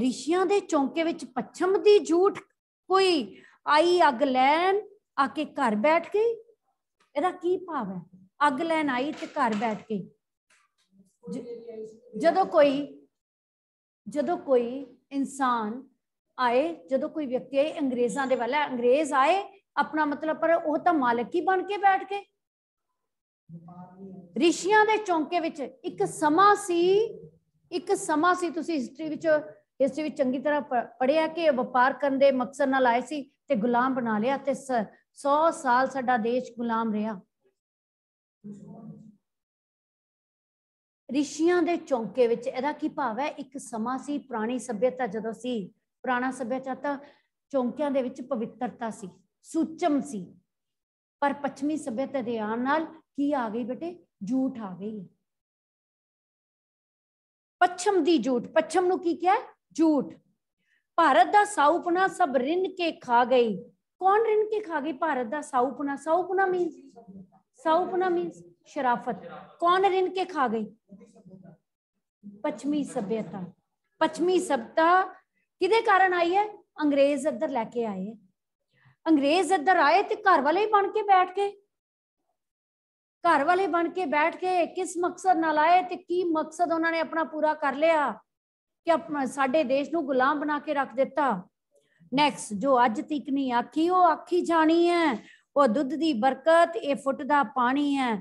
ਰਿਸ਼ੀਆਂ ਦੇ ਚੌਂਕੇ ਵਿੱਚ ਪੱਛਮ ਦੀ ਝੂਠ ਕੋਈ ਆਈ ਅੱਗ ਲੈਣ ਆ ਕੇ ਘਰ ਬੈਠ ਗਈ ਇਹਦਾ ਕੀ ਭਾਵ ਹੈ ਅੱਗ ਲੈਣ ਆਈ ਤੇ ਘਰ ਬੈਠ ਗਈ ਜਦੋਂ ਕੋਈ ਜਦੋਂ ਕੋਈ ਇਨਸਾਨ ਆਏ ਜਦੋਂ ਕੋਈ ਵਿਅਕਤੀ ਆਏ ਅੰਗਰੇਜ਼ਾਂ ਦੇ ਵੱਲ ਅੰਗਰੇਜ਼ ਆਏ ਆਪਣਾ ਮਤਲਬ ਪਰ ਉਹ ਤਾਂ ਮਾਲਕ ਹੀ ਬਣ ਕੇ ਬੈਠ ਗਏ ਰਿਸ਼ੀਆਂ ਦੇ ਚੌਂਕੇ ਵਿੱਚ ਇੱਕ ਸਮਾਂ ਸੀ ਇੱਕ ਸਮਾਂ ਸੀ ਤੁਸੀਂ ਹਿਸਟਰੀ ਵਿੱਚ ਹਿਸਟਰੀ ਵਿੱਚ ਚੰਗੀ ਤਰ੍ਹਾਂ ਪੜਿਆ ਕਿ ਵਪਾਰ ਕਰਨ ਦੇ ਮਕਸਦ ਨਾਲ ਆਏ ਸੀ ਤੇ ਗੁਲਾਮ ਬਣਾ ਲਿਆ ਤੇ 100 ਸਾਲ ਸਾਡਾ ਦੇਸ਼ ਗੁਲਾਮ ਰਿਹਾ ਰਿਸ਼ੀਆਂ ਦੇ ਚੌਂਕੇ ਵਿੱਚ ਇਹਦਾ ਕੀ ਭਾਵ ਹੈ ਇੱਕ ਸਮਾਂ ਸੀ ਪੁਰਾਣੀ ਸਭਿਅਤਾ ਜਦੋਂ ਸੀ ਪੁਰਾਣਾ ਸੱਭਿਆਚਾਰ ਤਾਂ ਚੌਂਕਿਆਂ ਦੇ ਵਿੱਚ ਪਵਿੱਤਰਤਾ ਸੀ ਸੂਚਮ ਸੀ ਪਰ ਪੱਛਮੀ ਸੱਭਿਅਤਾ ਦੇ ਆਉਣ ਨਾਲ ਕੀ ਆ ਗਈ ਬੇਟੇ ਝੂਠ ਆ ਗਈ ਪੱਛਮ ਦੀ ਝੂਠ ਪੱਛਮ ਨੂੰ ਕੀ ਕਿਹਾ ਝੂਠ ਭਾਰਤ ਦਾ ਸਾਊਪਨਾ ਸਭ ਰਿੰਨ ਕੇ ਖਾ ਗਈ ਕੌਣ ਰਿੰਨ ਕੇ ਖਾ ਗਈ ਭਾਰਤ ਦਾ ਸਾਊਪਨਾ ਸਾਊਪਨਾ ਮੀਨਸ ਸਾਊਪਨਾ ਮੀਨਸ ਸ਼ਰਾਫਤ ਕੌਣ ਰਿੰਨ ਕੇ ਖਾ ਗਈ ਪੱਛਮੀ ਸਭਿਅਤਾ ਪੱਛਮੀ ਸਭਿਅਤਾ ਕਿਹਦੇ ਕਾਰਨ ਆਈ ਹੈ ਅੰਗਰੇਜ਼ ਇੱਧਰ ਲੈ ਕੇ ਆਏ ਅੰਗਰੇਜ਼ ਇੱਧਰ ਆਏ ਤੇ ਘਰ ਵਾਲੇ ਹੀ ਬਣ ਕੇ ਬੈਠ ਗਏ ਘਰ ਵਾਲੇ ਬਣ ਕੇ ਬੈਠ ਕੇ ਕਿਸ ਮਕਸਦ ਨਾਲ ਆਏ ਤੇ ਕੀ ਮਕਸਦ ਉਹਨਾਂ ਨੇ ਆਪਣਾ ਪੂਰਾ ਕਰ ਲਿਆ ਕਿ ਸਾਡੇ ਦੇਸ਼ ਨੂੰ ਗੁਲਾਮ ਬਣਾ ਕੇ ਰੱਖ ਦਿੱਤਾ ਨੈਕਸਟ ਜੋ ਅੱਜ ਤੱਕ ਨਹੀਂ ਆਖੀ ਉਹ ਆਖੀ ਜਾਣੀ ਹੈ ਉਹ ਦੁੱਧ ਦੀ ਬਰਕਤ ਇਹ ਫੁੱਟ ਦਾ ਪਾਣੀ ਹੈ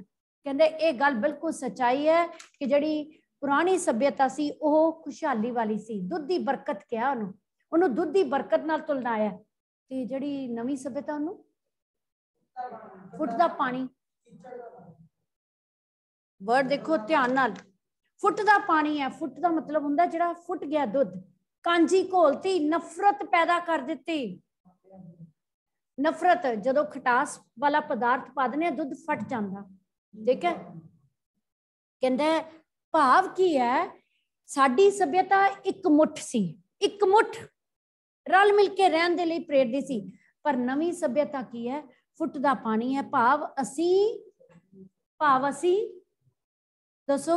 ਕਹਿੰਦੇ ਇਹ ਗੱਲ ਬਿਲਕੁਲ ਸਚਾਈ ਹੈ ਕਿ ਜਿਹੜੀ ਪੁਰਾਣੀ ਸਭਿਅਤਾ ਸੀ ਉਹ ਖੁਸ਼ਹਾਲੀ ਵਾਲੀ ਸੀ ਦੁੱਧ ਦੀ ਬਰਕਤ ਕਿਹਾ ਉਹਨੂੰ ਉਹਨੂੰ ਦੁੱਧ ਦੀ ਬਰਕਤ ਨਾਲ ਤੁਲਨਾਇਆ ਤੇ ਜਿਹੜੀ ਨਵੀਂ ਸਭਿਅਤਾ ਉਹਨੂੰ ਫੁੱਟ ਦਾ ਪਾਣੀ ਵਰਡ ਦੇਖੋ ਧਿਆਨ ਨਾਲ ਫੁੱਟ ਦਾ ਪਾਣੀ ਹੈ ਫੁੱਟ ਦਾ ਮਤਲਬ ਹੁੰਦਾ ਜਿਹੜਾ ਫੁੱਟ ਗਿਆ ਦੁੱਧ ਕਾਂਜੀ ਘੋਲਤੀ ਨਫ਼ਰਤ ਪੈਦਾ ਕਰ ਦਿੱਤੀ ਨਫ਼ਰਤ ਜਦੋਂ ਖਟਾਸ ਵਾਲਾ ਪਦਾਰਥ ਪਾ ਦਨੇ ਦੁੱਧ ਫਟ ਜਾਂਦਾ ਠੀਕ ਹੈ ਕਹਿੰਦਾ ਭਾਵ ਕੀ ਹੈ ਸਾਡੀ ਸਭਿਅਤਾ ਇੱਕ ਮੁੱਠ ਸੀ ਇੱਕ ਮੁੱਠ ਰਲ ਮਿਲ ਕੇ ਰਹਿਣ ਦੇ ਲਈ ਪ੍ਰੇਰਦੀ ਸੀ ਪਰ ਨਵੀਂ ਸਭਿਅਤਾ ਕੀ ਹੈ ਫੁੱਟ ਦਾ ਪਾਣੀ ਹੈ ਭਾਵ ਅਸੀਂ ਭਾਵ ਅਸੀਂ ਦੱਸੋ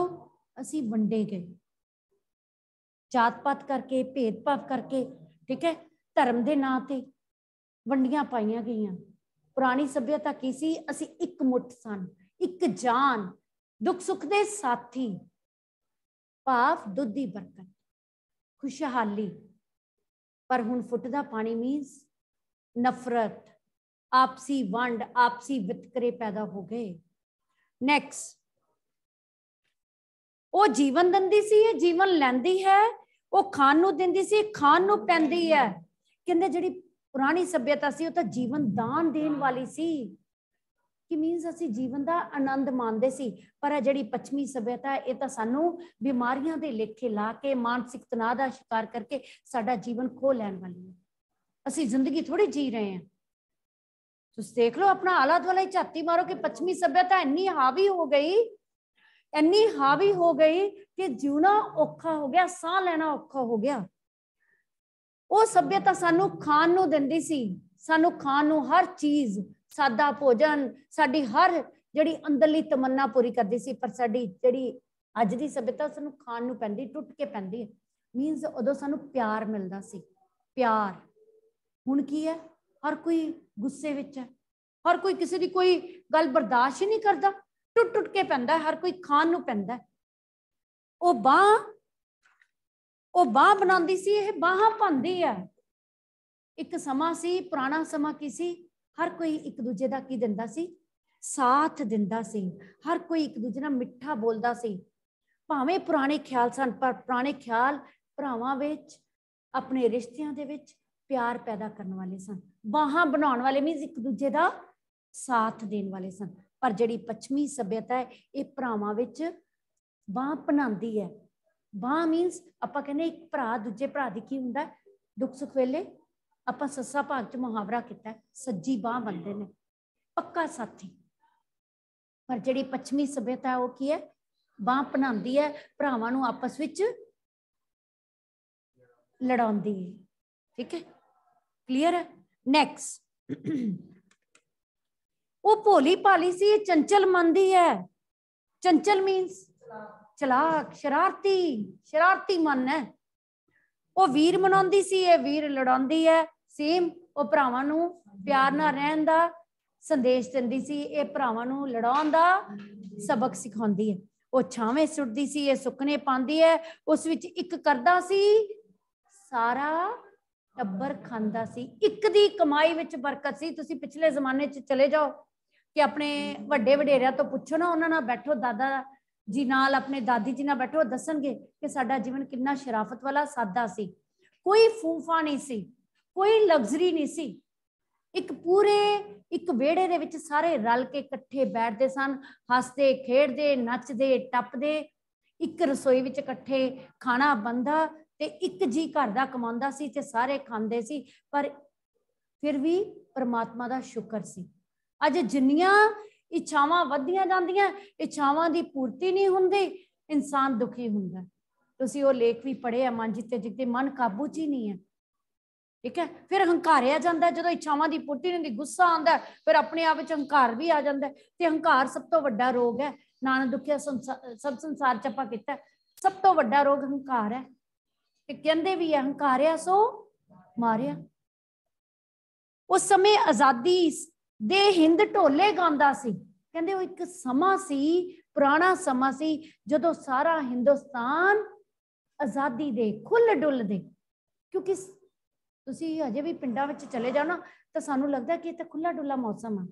ਅਸੀਂ ਵੰਡੇ ਗਏ ਜਾਤ ਪਾਤ ਕਰਕੇ ਭੇਦਭਾਵ ਕਰਕੇ ਠੀਕ ਹੈ ਧਰਮ ਦੇ ਨਾਂ ਤੇ ਵੰਡੀਆਂ ਪਾਈਆਂ ਗਈਆਂ ਪੁਰਾਣੀ ਸਭਿਅਤਾ ਕੀ ਸੀ ਅਸੀਂ ਇੱਕ ਮੁੱਠ ਸਨ ਇੱਕ ਜਾਨ ਦੁੱਖ ਸੁੱਖ ਦੇ ਸਾਥੀ ਭਾਵ ਦੁੱਧ ਦੀ ਬਰਕਤ ਖੁਸ਼ਹਾਲੀ ਪਰ ਹੁਣ ਫੁੱਟਦਾ ਪਾਣੀ ਮੀਨਸ ਨਫ਼ਰਤ ਆਪਸੀ ਵੰਡ ਆਪਸੀ ਵਿਤਕਰੇ ਪੈਦਾ ਹੋ ਗਏ ਨੈਕਸਟ ਉਹ ਜੀਵਨ ਦਿੰਦੀ ਸੀ ਇਹ ਜੀਵਨ ਲੈਂਦੀ ਹੈ ਉਹ ਖਾਣ ਨੂੰ ਦਿੰਦੀ ਸੀ ਖਾਣ ਨੂੰ ਪੈਂਦੀ ਹੈ ਕਹਿੰਦੇ ਜਿਹੜੀ ਪੁਰਾਣੀ ਸਭਿਅਤਾ ਸੀ ਉਹ ਤਾਂ ਜੀਵਨ ਦਾਨ ਦੇਣ ਵਾਲੀ ਸੀ ਕਿ ਮੀਨਸ ਅਸੀਂ ਜੀਵਨ ਦਾ ਆਨੰਦ ਮਾਣਦੇ ਸੀ ਪਰ ਆ ਜਿਹੜੀ ਪੱਛਮੀ ਸਭਿਅਤਾ ਇਹ ਤਾਂ ਸਾਨੂੰ ਬਿਮਾਰੀਆਂ ਦੇ ਲੇਖੇ ਲਾ ਕੇ ਮਾਨਸਿਕ ਤਣਾਅ ਦਾ ਸ਼ਿਕਾਰ ਕਰਕੇ ਸਾਡਾ ਜੀਵਨ ਖੋ ਲੈਣ ਵਾਲੀ ਹੈ ਅਸੀਂ ਜ਼ਿੰਦਗੀ ਥੋੜੀ ਜੀ ਰਹੇ ਹਾਂ ਤੁਸੀਂ ਦੇਖ ਲਓ ਆਪਣਾ ਆਲਾ ਦੁਆਲਾ ਹੀ ਝਾਤੀ ਮਾਰੋ ਕਿ ਪੱਛਮੀ ਸਭਿਅਤਾ ਇੰਨੀ ਹਾਵੀ ਹੋ ਗਈ ਇੰਨੀ ਹਾਵੀ ਹੋ ਗਈ ਕਿ ਜਿਉਣਾ ਔਖਾ ਹੋ ਗਿਆ ਸਾਹ ਲੈਣਾ ਔਖਾ ਹੋ ਗਿਆ ਉਹ ਸਭਿਅਤਾ ਸਾਨੂੰ ਖਾਣ ਨੂੰ ਦਿੰਦੀ ਸੀ ਸਾਨੂੰ ਖਾਣ ਨੂੰ ਹਰ ਚੀਜ਼ ਸਾਦਾ ਭੋਜਨ ਸਾਡੀ ਹਰ ਜਿਹੜੀ ਅੰਦਰਲੀ ਤਮੰਨਾ ਪੂਰੀ ਕਰਦੀ ਸੀ ਪਰ ਸਾਡੀ ਜਿਹੜੀ ਅੱਜ ਦੀ ਸਭਿਅਤਾ ਸਾਨੂੰ ਖਾਣ ਨੂੰ ਪੈਂਦੀ ਟੁੱਟ ਕੇ ਪੈਂਦੀ ਹੈ ਮੀਨਸ ਉਦੋਂ ਸਾਨੂੰ ਪਿਆਰ ਮਿਲਦਾ ਸੀ ਪਿਆਰ ਹੁਣ ਕੀ ਹੈ ਹਰ ਕੋਈ ਗੁੱਸੇ ਵਿੱਚ ਹੈ ਹਰ ਕੋਈ ਕਿਸੇ ਦੀ ਕੋਈ ਗੱਲ ਬਰਦਾਸ਼ਤ ਹੀ ਨਹੀਂ ਕਰਦਾ ਟੁੱਟ ਟੁੱਟ ਕੇ ਪੈਂਦਾ ਹਰ ਕੋਈ ਖਾਣ ਨੂੰ ਪੈਂਦਾ ਉਹ ਬਾਹ ਉਹ ਬਾਹ ਬਣਾਉਂਦੀ ਸੀ ਇਹ ਬਾਹਾਂ ਭੰਦੀ ਆ ਇੱਕ ਸਮਾਂ ਸੀ ਪੁਰਾਣਾ ਸਮਾਂ ਕੀ ਸੀ ਹਰ ਕੋਈ ਇੱਕ ਦੂਜੇ ਦਾ ਕੀ ਦਿੰਦਾ ਸੀ ਸਾਥ ਦਿੰਦਾ ਸੀ ਹਰ ਕੋਈ ਇੱਕ ਦੂਜੇ ਨਾਲ ਮਿੱਠਾ ਬੋਲਦਾ ਸੀ ਭਾਵੇਂ ਪੁਰਾਣੇ ਖਿਆਲ ਸਨ ਪਰ ਪੁਰਾਣੇ ਖਿਆਲ ਭਰਾਵਾਂ ਵਿੱਚ ਆਪਣੇ ਰਿਸ਼ਤਿਆਂ ਦੇ ਵਿੱਚ ਪਿਆਰ ਪੈਦਾ ਕਰਨ ਵਾਲੇ ਸਨ ਬਾਹਾਂ ਬਣਾਉਣ ਵਾਲੇ ਮੀਨਸ ਇੱਕ ਦੂਜੇ ਦਾ ਸਾਥ ਦੇਣ ਵਾਲੇ ਸਨ ਪਰ ਜਿਹੜੀ ਪੱਛਮੀ ਸਭਿਅਤਾ ਹੈ ਇਹ ਭਰਾਵਾਂ ਵਿੱਚ ਬਾਹ ਬਣਾਉਂਦੀ ਹੈ ਬਾਹ ਮੀਨਸ ਆਪਾਂ ਕਹਿੰਦੇ ਇੱਕ ਭਰਾ ਦੂਜੇ ਭਰਾ ਦੀ ਕੀ ਹੁੰਦਾ ਦੁੱਖ ਸੁੱਖ ਵੇਲੇ ਆਪਾਂ ਸੱਸਾ ਭਾਗ ਚ ਮੁਹਾਵਰਾ ਕੀਤਾ ਸੱਜੀ ਬਾਹ ਬੰਦੇ ਨੇ ਪੱਕਾ ਸਾਥੀ ਪਰ ਜਿਹੜੀ ਪੱਛਮੀ ਸਭਿਅਤਾ ਉਹ ਕੀ ਹੈ ਬਾਹ ਬਣਾਉਂਦੀ ਹੈ ਭਰਾਵਾਂ ਨੂੰ ਆਪਸ ਵਿੱਚ ਲੜਾਉਂਦੀ ਹੈ ਠੀਕ ਹੈ ਕਲੀਅਰ ਹੈ ਨੈਕਸਟ ਉਹ ਭੋਲੀ ਭਾਲੀ ਸੀ ਚੰਚਲ ਮੰਦੀ ਹੈ ਚੰਚਲ ਮੀਨਸ ਚਲਾਕ ਸ਼ਰਾਰਤੀ ਸ਼ਰਾਰਤੀ ਮਨ ਹੈ ਉਹ ਵੀਰ ਮਨਾਉਂਦੀ ਸੀ ਇਹ ਵੀਰ ਲੜਾਉਂਦੀ ਹੈ ਸੇਮ ਉਹ ਭਰਾਵਾਂ ਨੂੰ ਪਿਆਰ ਨਾਲ ਰਹਿਣ ਦਾ ਸੰਦੇਸ਼ ਦਿੰਦੀ ਸੀ ਇਹ ਭਰਾਵਾਂ ਨੂੰ ਲੜਾਉਣ ਦਾ ਸਬਕ ਸਿਖਾਉਂਦੀ ਹੈ ਉਹ ਛਾਵੇਂ ਸੁੱਟਦੀ ਸੀ ਇਹ ਸੁੱਕਨੇ ਪਾਉਂਦੀ ਹੈ ਉਸ ਵਿੱਚ ਇੱਕ ਕਰਦਾ ਸੀ ਸਾਰਾ ਟੱਬਰ ਖਾਂਦਾ ਸੀ ਇੱਕ ਦੀ ਕਮਾਈ ਵਿੱਚ ਬਰਕਤ ਸੀ ਤੁਸੀਂ ਪਿਛਲੇ ਜ਼ਮਾਨੇ 'ਚ ਚਲੇ ਜਾਓ ਕਿ ਆਪਣੇ ਵੱਡੇ ਵਡੇਰਿਆਂ ਤੋਂ ਪੁੱਛੋ ਨਾ ਉਹਨਾਂ ਨਾਲ ਬੈਠੋ ਦਾਦਾ ਜੀ ਨਾਲ ਆਪਣੇ ਦਾਦੀ ਜੀ ਨਾਲ ਬੈਠੋ ਦੱਸਣਗੇ ਕਿ ਸਾਡਾ ਜੀਵਨ ਕਿੰਨਾ ਸ਼ਰਾਫਤ ਵਾਲਾ ਸਾਦਾ ਸੀ ਕੋਈ ਫੂਫਾ ਨਹੀਂ ਸੀ ਕੋਈ ਲਗਜ਼ਰੀ ਨਹੀਂ ਸੀ ਇੱਕ ਪੂਰੇ ਇੱਕ ਵਿਹੜੇ ਦੇ ਵਿੱਚ ਸਾਰੇ ਰਲ ਕੇ ਇਕੱਠੇ ਬੈਠਦੇ ਸਨ ਹੱਸਦੇ ਖੇਡਦੇ ਨੱਚਦੇ ਟੱਪਦੇ ਇੱਕ ਰਸੋਈ ਵਿੱਚ ਇਕੱਠੇ ਖਾਣਾ ਬੰਦਾ ਤੇ ਇੱਕ ਜੀ ਘਰ ਦਾ ਕਮਾਉਂਦਾ ਸੀ ਤੇ ਸਾਰੇ ਖਾਂਦੇ ਸੀ ਪਰ ਫਿਰ ਵੀ ਪ੍ਰਮਾਤਮਾ ਦਾ ਸ਼ੁਕਰ ਸੀ ਅੱਜ ਜਿੰਨੀਆਂ ਇੱਛਾਵਾਂ ਵਧੀਆਂ ਜਾਂਦੀਆਂ ਇੱਛਾਵਾਂ ਦੀ ਪੂਰਤੀ ਨਹੀਂ ਹੁੰਦੀ ਇਨਸਾਨ ਦੁਖੀ ਹੁੰਦਾ ਤੁਸੀਂ ਉਹ ਲੇਖ ਵੀ ਪੜ੍ਹਿਆ ਮਨਜੀਤ ਤੇ ਜਿੱਤੇ ਮਨ ਕਾਬੂ 'ਚ ਹੀ ਨਹੀਂ ਹੈ ਠੀਕ ਹੈ ਫਿਰ ਹੰਕਾਰਿਆ ਜਾਂਦਾ ਜਦੋਂ ਇੱਛਾਵਾਂ ਦੀ ਪੂਰਤੀ ਨਹੀਂ ਹੁੰਦੀ ਗੁੱਸਾ ਆਉਂਦਾ ਫਿਰ ਆਪਣੇ ਆਪ ਵਿੱਚ ਹੰਕਾਰ ਵੀ ਆ ਜਾਂਦਾ ਤੇ ਹੰਕਾਰ ਸਭ ਤੋਂ ਵੱਡਾ ਰੋਗ ਹੈ ਨਾਨਕ ਦੁਖਿਆ ਸਭ ਸੰਸਾਰ ਚ ਆਪਾਂ ਕੀਤਾ ਸਭ ਤੋਂ ਵੱਡਾ ਰੋਗ ਹੰਕਾਰ ਹੈ ਕਿ ਕਹਿੰਦੇ ਵੀ ਹੈ ਹੰਕਾਰਿਆ ਸੋ ਮਾਰਿਆ ਉਸ ਸਮੇਂ ਆਜ਼ਾਦੀ ਦੇ ਹਿੰਦ ਢੋਲੇ ਗਾਉਂਦਾ ਸੀ ਕਹਿੰਦੇ ਉਹ ਇੱਕ ਸਮਾਂ ਸੀ ਪੁਰਾਣਾ ਸਮਾਂ ਸੀ ਜਦੋਂ ਸਾਰਾ ਹਿੰਦੁਸਤਾਨ ਆਜ਼ਾਦੀ ਦੇ ਖੁੱਲ ਡੁੱਲ ਦੇ ਕਿਉਂਕਿ ਤੁਸੀਂ ਅਜੇ ਵੀ ਪਿੰਡਾਂ ਵਿੱਚ ਚਲੇ ਜਾਓ ਨਾ ਤਾਂ ਸਾਨੂੰ ਲੱਗਦਾ ਕਿ ਇਹ ਤਾਂ ਖੁੱਲਾ ਡੁੱਲਾ ਮੌਸਮ ਆ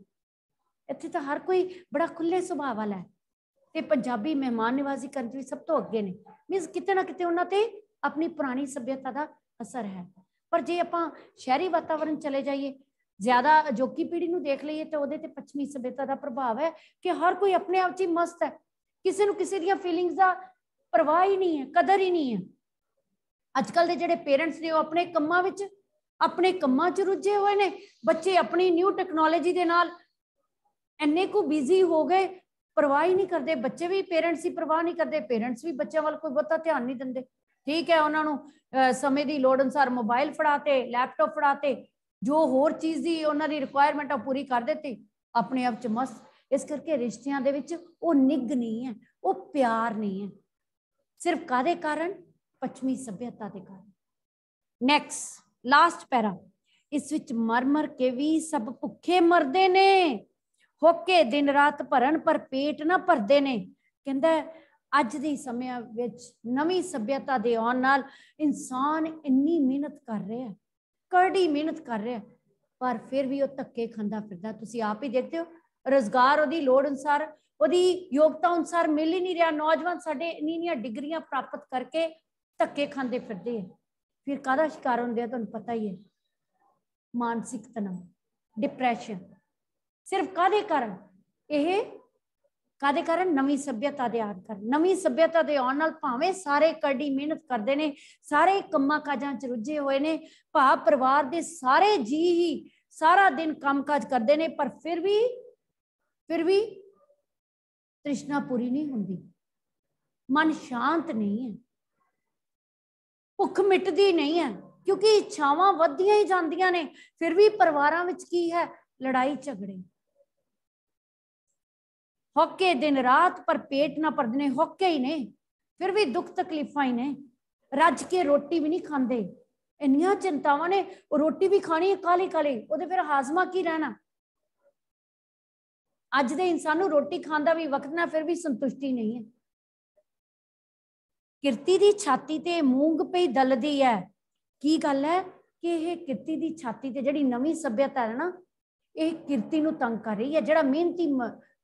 ਇੱਥੇ ਤਾਂ ਹਰ ਕੋਈ ਬੜਾ ਖੁੱਲੇ ਸੁਭਾਅ ਵਾਲਾ ਹੈ ਤੇ ਪੰਜਾਬੀ ਮਹਿਮਾਨ ਨਿਵਾਜ਼ੀ ਕਰਨ ਵਿੱਚ ਸਭ ਤੋਂ ਅੱਗੇ ਨੇ ਮੀਨਸ ਕਿਤੇ ਨਾ ਕਿਤੇ ਉਹਨਾਂ ਤੇ ਆਪਣੀ ਪੁਰਾਣੀ ਸੱਭਿਅਤਾ ਦਾ ਅਸਰ ਹੈ ਪਰ ਜੇ ਆਪਾਂ ਸ਼ਹਿਰੀ ਵਾਤਾਵਰਣ ਚਲੇ ਜਾਈਏ ਜ਼ਿਆਦਾ ਅਜੋਕੀ ਪੀੜ੍ਹੀ ਨੂੰ ਦੇਖ ਲਈਏ ਤਾਂ ਉਹਦੇ ਤੇ ਪੱਛਮੀ ਸੱਭਿਅਤਾ ਦਾ ਪ੍ਰਭਾਵ ਹੈ ਕਿ ਹਰ ਕੋਈ ਆਪਣੇ ਆਪ 'ਚ ਹੀ ਮਸਤ ਹੈ ਕਿਸੇ ਨੂੰ ਕਿਸੇ ਦੀਆਂ ਫੀਲਿੰਗਸ ਦਾ ਪਰਵਾਹ ਹੀ ਨਹੀਂ ਹੈ ਕਦਰ ਹੀ ਨਹੀਂ ਹੈ ਅੱਜਕੱਲ ਦੇ ਜਿਹੜੇ ਪੇਰੈਂਟਸ ਨੇ ਉਹ ਆਪਣੇ ਕੰਮਾਂ ਵਿੱਚ ਆਪਣੇ ਕੰਮਾਂ 'ਚ ਰੁੱਝੇ ਹੋਏ ਨੇ ਬੱਚੇ ਆਪਣੀ ਨਿਊ ਟੈਕਨੋਲੋਜੀ ਦੇ ਨਾਲ ਐਨੇ ਕੋ ਬਿਜ਼ੀ ਹੋ ਗਏ ਪਰਵਾਹ ਹੀ ਨਹੀਂ ਕਰਦੇ ਬੱਚੇ ਵੀ ਪੇਰੈਂਟਸ ਦੀ ਪਰਵਾਹ ਨਹੀਂ ਕਰਦੇ ਪੇਰੈਂਟਸ ਵੀ ਬੱਚਿਆਂ ਵੱਲ ਕੋਈ ਬਹੁਤਾ ਧਿਆਨ ਨਹੀਂ ਦਿੰਦੇ ਠੀਕ ਹੈ ਉਹਨਾਂ ਨੂੰ ਸਮੇਂ ਦੀ ਲੋੜ ਅਨਸਾਰ ਮੋਬਾਈਲ ਫੜਾਤੇ ਲੈਪਟਾਪ ਫੜਾਤੇ ਜੋ ਹੋਰ ਚੀਜ਼ ਦੀ ਉਹਨਾਂ ਦੀ ਰਿਕੁਆਇਰਮੈਂਟ ਆ ਪੂਰੀ ਕਰ ਦਿੱਤੀ ਆਪਣੇ ਆਪ 'ਚ ਮਸਤ ਇਸ ਕਰਕੇ ਰਿਸ਼ਤਿਆਂ ਦੇ ਵਿੱਚ ਉਹ ਨਿੱਗ ਨਹੀਂ ਹੈ ਉਹ ਪਿਆਰ ਨਹੀਂ ਹੈ ਸਿਰਫ ਕਾਦੇ ਕਾਰਨ ਪੱਛਮੀ ਸਭਿਅਤਾ ਦੇ ਕਾਰਨ ਨੈਕਸਟ ਲਾਸਟ ਪੈਰਾ ਇਸ ਵਿੱਚ ਮਰਮਰ ਕੇ ਵੀ ਸਭ ਭੁੱਖੇ ਮਰਦੇ ਨੇ ਹੋਕੇ ਦਿਨ ਰਾਤ ਭਰਨ ਪਰ ਪੇਟ ਨਾ ਭਰਦੇ ਨੇ ਕਹਿੰਦਾ ਅੱਜ ਦੇ ਸਮਿਆਂ ਵਿੱਚ ਨਵੀਂ ਸਭਿਅਤਾ ਦੇ ਆਉਣ ਨਾਲ ਇਨਸਾਨ ਇੰਨੀ ਮਿਹਨਤ ਕਰ ਰਿਹਾ ਕਰੜੀ ਮਿਹਨਤ ਕਰ ਰਿਹਾ ਪਰ ਫਿਰ ਵੀ ਉਹ ਧੱਕੇ ਖਾਂਦਾ ਫਿਰਦਾ ਤੁਸੀਂ ਆਪ ਹੀ ਦੇਖਦੇ ਹੋ ਰੋਜ਼ਗਾਰ ਉਹਦੀ ਲੋੜ ਅਨਸਾਰ ਉਹਦੀ ਯੋਗਤਾ ਅਨਸਾਰ ਮਿਲ ਹੀ ਨਹੀਂ ਰਿਹਾ ਨੌਜਵਾਨ ਸਾਡੇ ਇੰਨੀਆਂ ਡਿਗਰੀਆਂ ਪ੍ਰਾਪਤ ਕਰਕੇ ਧੱਕੇ ਖਾਂਦੇ ਫਿਰਦੇ ਆ ਫਿਰ ਕਾਹਦਾ ਸ਼ਿਕਾਰ ਹੁੰਦੇ ਆ ਤੁਹਾਨੂੰ ਪਤਾ ਹੀ ਹੈ ਮਾਨਸਿਕ ਤਣਾਅ ਡਿਪਰੈਸ਼ਨ ਸਿਰਫ ਕਾਹਦੇ ਕਾਰਨ ਇਹ ਕਾਦੇ ਕਾਰਨ ਨਵੀਂ ਸਭਿਅਤਾ ਦੇ ਆਉਣ ਕਰ ਨਵੀਂ ਸਭਿਅਤਾ ਦੇ ਆਉਣ ਨਾਲ ਭਾਵੇਂ ਸਾਰੇ ਕੜੀ ਮਿਹਨਤ ਕਰਦੇ ਨੇ ਸਾਰੇ ਕੰਮਾਂ ਕਾਜਾਂ ਚ ਰੁੱਝੇ ਹੋਏ ਨੇ ਭਾ ਪਰਿਵਾਰ ਦੇ ਸਾਰੇ ਜੀ ਹੀ ਸਾਰਾ ਦਿਨ ਕੰਮਕਾਜ ਕਰਦੇ ਨੇ ਪਰ ਫਿਰ ਵੀ ਫਿਰ ਵੀ ਤ੍ਰਿਸ਼ਨਾ ਪੂਰੀ ਨਹੀਂ ਹੁੰਦੀ ਮਨ ਸ਼ਾਂਤ ਨਹੀਂ ਹੈ ਭੁੱਖ ਮਿਟਦੀ ਨਹੀਂ ਹੈ ਕਿਉਂਕਿ ਇੱਛਾਵਾਂ ਵੱਧਦੀਆਂ ਹੀ ਜਾਂਦੀਆਂ ਨੇ ਫਿਰ ਵੀ ਪਰਿਵਾਰਾਂ ਵਿੱਚ ਕੀ ਹੈ ਲੜਾਈ ਝਗੜੇ ਹੌਕੇ ਦਿਨ ਰਾਤ ਪਰ ਪੇਟ ਨਾ ਭਰਦੇ ਨੇ ਹੌਕੇ ਹੀ ਨੇ ਫਿਰ ਵੀ ਦੁੱਖ ਤਕਲੀਫਾਂ ਹੀ ਨੇ ਰੱਜ ਕੇ ਰੋਟੀ ਵੀ ਨਹੀਂ ਖਾਂਦੇ ਇੰਨੀਆਂ ਚਿੰਤਾਵਾਂ ਨੇ ਉਹ ਰੋਟੀ ਵੀ ਖਾਣੀ ਹੈ ਕਾਲੀ ਕਾਲੀ ਉਹਦੇ ਫਿਰ ਹਾਜ਼ਮਾ ਕੀ ਰਹਿਣਾ ਅੱਜ ਦੇ ਇਨਸਾਨ ਨੂੰ ਰੋਟੀ ਖਾਣ ਦਾ ਵੀ ਵਕਤ ਨਾ ਫਿਰ ਵੀ ਸੰਤੁਸ਼ਟੀ ਨਹੀਂ ਹੈ ਕਿਰਤੀ ਦੀ ਛਾਤੀ ਤੇ ਮੂੰਗ ਪਈ ਦਲਦੀ ਹੈ ਕੀ ਗੱਲ ਹੈ ਕਿ ਇਹ ਕਿਰਤੀ ਦੀ ਛਾਤੀ ਤੇ ਜਿਹੜੀ ਨਵੀਂ ਸੱਭਿਅਤਾ ਹੈ ਨਾ ਇਹ ਕਿਰਤੀ ਨੂੰ ਤੰਗ ਕਰ ਰਹੀ ਹੈ ਜਿਹੜਾ ਮਿਹਨਤੀ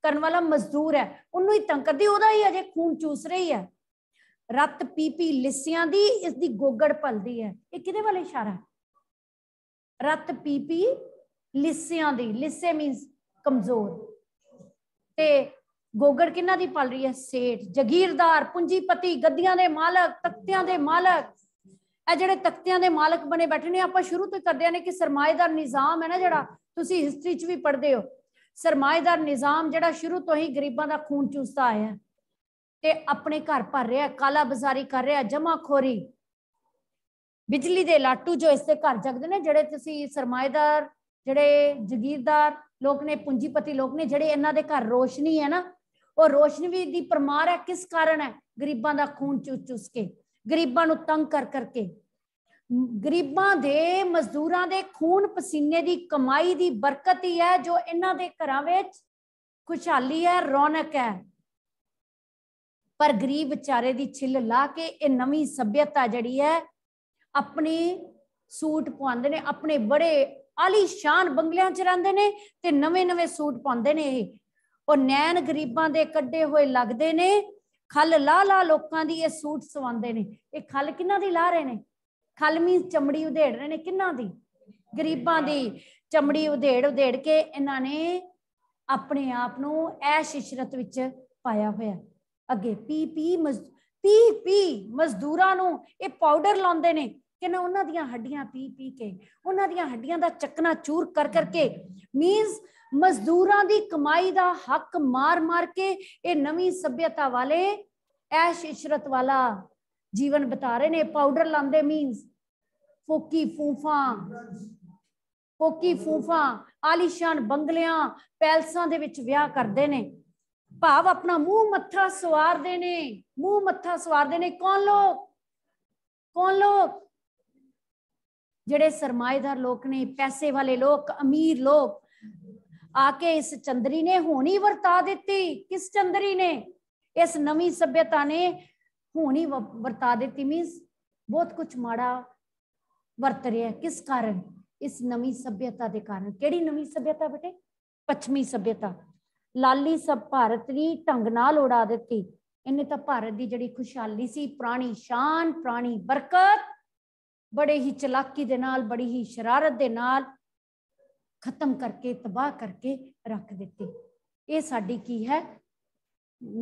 ਕਰਨ ਵਾਲਾ ਮਜ਼ਦੂਰ ਹੈ ਉਹਨੂੰ ਹੀ ਤੰਗ ਕਰਦੀ ਉਹਦਾ ਹੀ ਅਜੇ ਖੂਨ ਚੂਸ ਰਹੀ ਹੈ ਰਤ ਪੀ ਪੀ ਲਿਸਿਆਂ ਦੀ ਇਸ ਦੀ ਗੋਗੜ ਭਲਦੀ ਹੈ ਇਹ ਕਿਹਦੇ ਵੱਲ ਇਸ਼ਾਰਾ ਹੈ ਰਤ ਪੀ ਪੀ ਲਿਸਿਆਂ ਦੀ ਲਿਸੇ ਮੀਨਸ ਕਮਜ਼ੋਰ ਤੇ ਗੋਗੜ ਕਿੰਨਾ ਦੀ ਪਲ ਰਹੀ ਹੈ ਸੇਠ ਜਗੀਰਦਾਰ ਪੂੰਜੀਪਤੀ ਗੱਦੀਆਂ ਦੇ ਮਾਲਕ ਤਖਤਿਆਂ ਦੇ ਮਾਲਕ ਇਹ ਜਿਹੜੇ ਤਖਤਿਆਂ ਦੇ ਮਾਲਕ ਬਣੇ ਬੈਠੇ ਨੇ ਆਪਾਂ ਸ਼ੁਰੂ ਤੋਂ ਕਰਦੇ ਨੇ ਕਿ ਸਰਮਾਏਦਾਰ ਨਿਜ਼ਾਮ ਹੈ ਨਾ ਜਿਹੜਾ ਤੁਸੀਂ ਹਿਸਟਰੀ 'ਚ ਵੀ ਪੜ੍ਹਦੇ ਹੋ ਸਰਮਾਏਦਾਰ ਨਿਜ਼ਾਮ ਜਿਹੜਾ ਸ਼ੁਰੂ ਤੋਂ ਹੀ ਗਰੀਬਾਂ ਦਾ ਖੂਨ ਚੂਸਦਾ ਆਇਆ ਤੇ ਆਪਣੇ ਘਰ ਭਰ ਰਿਹਾ ਕਾਲਾ ਬਾਜ਼ਾਰੀ ਕਰ ਰਿਹਾ ਜਮਾਖੋਰੀ ਬਿਜਲੀ ਦੇ ਲਾਟੂ ਜੋ ਇਸਦੇ ਘਰ ਜਗਦੇ ਨੇ ਜਿਹੜੇ ਤੁਸੀਂ ਸਰਮਾਏਦਾਰ ਜਿਹੜੇ ਜ਼ਗੀਰਦਾਰ ਲੋਕ ਨੇ ਪੂੰਜੀਪਤੀ ਲੋਕ ਨੇ ਜਿਹੜੇ ਇਹਨਾਂ ਦੇ ਘਰ ਰੋਸ਼ਨੀ ਹੈ ਨਾ ਉਹ ਰੋਸ਼ਨਵੀ ਦੀ ਪਰਮਾਰ ਹੈ ਕਿਸ ਕਾਰਨ ਹੈ ਗਰੀਬਾਂ ਦਾ ਖੂਨ ਚੂਸ ਚੂਸ ਕੇ ਗਰੀਬਾਂ ਨੂੰ ਤੰਗ ਕਰ ਕਰਕੇ ਗਰੀਬਾਂ ਦੇ ਮਜ਼ਦੂਰਾਂ ਦੇ ਖੂਨ ਪਸੀਨੇ ਦੀ ਕਮਾਈ ਦੀ ਬਰਕਤ ਹੀ ਹੈ ਜੋ ਇਹਨਾਂ ਦੇ ਘਰਾਂ ਵਿੱਚ ਖੁਸ਼ਹਾਲੀ ਹੈ ਰੌਣਕ ਹੈ ਪਰ ਗਰੀਬ ਵਿਚਾਰੇ ਦੀ ਛਿੱਲ ਲਾ ਕੇ ਇਹ ਨਵੀਂ ਸਭਿਅਤਾ ਜਿਹੜੀ ਹੈ ਆਪਣੇ ਸੂਟ ਪਾਉਂਦੇ ਨੇ ਆਪਣੇ ਬੜੇ ਆਲੀਸ਼ਾਨ ਬੰਗਲਿਆਂ 'ਚ ਰਹਿੰਦੇ ਨੇ ਤੇ ਨਵੇਂ-ਨਵੇਂ ਸੂਟ ਪਾਉਂਦੇ ਨੇ ਇਹ ਉਹ ਨੈਣ ਗਰੀਬਾਂ ਦੇ ਕੱਢੇ ਹੋਏ ਲੱਗਦੇ ਨੇ ਖਲ ਲਾ ਲਾ ਲੋਕਾਂ ਦੀ ਇਹ ਸੂਟ ਸਵਾਉਂਦੇ ਨੇ ਇਹ ਖਲ ਕਿਨਾਂ ਦੀ ਲਾ ਰਹੇ ਨੇ ਖਲ ਮੀ ਚਮੜੀ ਉਧੇੜ ਰਹੇ ਨੇ ਕਿਨਾਂ ਦੀ ਗਰੀਬਾਂ ਦੀ ਚਮੜੀ ਉਧੇੜ ਉਧੇੜ ਕੇ ਇਹਨਾਂ ਨੇ ਆਪਣੇ ਆਪ ਨੂੰ ਐਸ਼ ਇਸ਼ਰਤ ਵਿੱਚ ਪਾਇਆ ਹੋਇਆ ਅੱਗੇ ਪੀ ਪੀ ਪੀ ਪੀ ਮਜ਼ਦੂਰਾਂ ਨੂੰ ਇਹ ਪਾਊਡਰ ਲਾਉਂਦੇ ਨੇ ਕਿ ਨਾ ਉਹਨਾਂ ਦੀਆਂ ਹੱਡੀਆਂ ਪੀ ਪੀ ਕੇ ਉਹਨਾਂ ਦੀਆਂ ਹੱਡੀਆਂ ਦਾ ਚੱਕਣਾ ਚੂਰ ਕਰ ਕਰਕੇ ਮੀਨਸ ਮਜ਼ਦੂਰਾਂ ਦੀ ਕਮਾਈ ਦਾ ਹੱਕ ਮਾਰ-ਮਾਰ ਕੇ ਇਹ ਨਵੀਂ ਸਭਿਅਤਾ ਵਾਲੇ ਐਸ਼ ਇਸ਼ਰਤ ਵਾਲਾ ਜੀਵਨ ਬਤਾ ਰਹੇ ਨੇ ਪਾਊਡਰ ਲਾਉਂਦੇ ਮੀਨਸ ਫੋਕੀ ਫੂਫਾ ਫੋਕੀ ਫੂਫਾ ਆਲੀਸ਼ਾਨ ਬੰਗਲਿਆਂ ਪੈਲਸਾਂ ਦੇ ਵਿੱਚ ਵਿਆਹ ਕਰਦੇ ਨੇ ਭਾਵ ਆਪਣਾ ਮੂੰਹ ਮੱਥਾ ਸਵਾਰਦੇ ਨੇ ਮੂੰਹ ਮੱਥਾ ਸਵਾਰਦੇ ਨੇ ਕੌਣ ਲੋਕ ਕੌਣ ਲੋਕ ਜਿਹੜੇ ਸਰਮਾਏਦਾਰ ਲੋਕ ਨੇ ਪੈਸੇ ਵਾਲੇ ਲੋਕ ਅਮੀਰ ਲੋਕ ਆਕੇ ਇਸ ਚੰਦਰੀ ਨੇ ਹੋਣੀ ਵਰਤਾ ਦਿੱਤੀ ਕਿਸ ਚੰਦਰੀ ਨੇ ਇਸ ਨਵੀਂ ਸਭਿਅਤਾ ਨੇ ਹੋਣੀ ਵਰਤਾ ਦਿੱਤੀ ਮੀਨਸ ਬਹੁਤ ਕੁਝ ਮਾੜਾ ਵਰਤ ਰਿਹਾ ਕਿਸ ਕਾਰਨ ਇਸ ਨਵੀਂ ਸਭਿਅਤਾ ਦੇ ਕਾਰਨ ਕਿਹੜੀ ਨਵੀਂ ਸਭਿਅਤਾ ਬਟੇ ਪੱਛਮੀ ਸਭਿਅਤਾ ਲਾਲੀ ਸਭ ਭਾਰਤ ਦੀ ਢੰਗ ਨਾਲ ਉਡਾ ਦਿੱਤੀ ਇਹਨੇ ਤਾਂ ਭਾਰਤ ਦੀ ਜਿਹੜੀ ਖੁਸ਼ਹਾਲੀ ਸੀ ਪ੍ਰਾਣੀ ਸ਼ਾਨ ਪ੍ਰਾਣੀ ਬਰਕਤ ਬੜੇ ਹੀ ਚਲਾਕੀ ਦੇ ਨਾਲ ਬੜੀ ਹੀ ਸ਼ਰਾਰਤ ਦੇ ਨਾਲ ਖਤਮ ਕਰਕੇ ਤਬਾਹ ਕਰਕੇ ਰੱਖ ਦਿੱਤੀ ਇਹ ਸਾਡੀ ਕੀ ਹੈ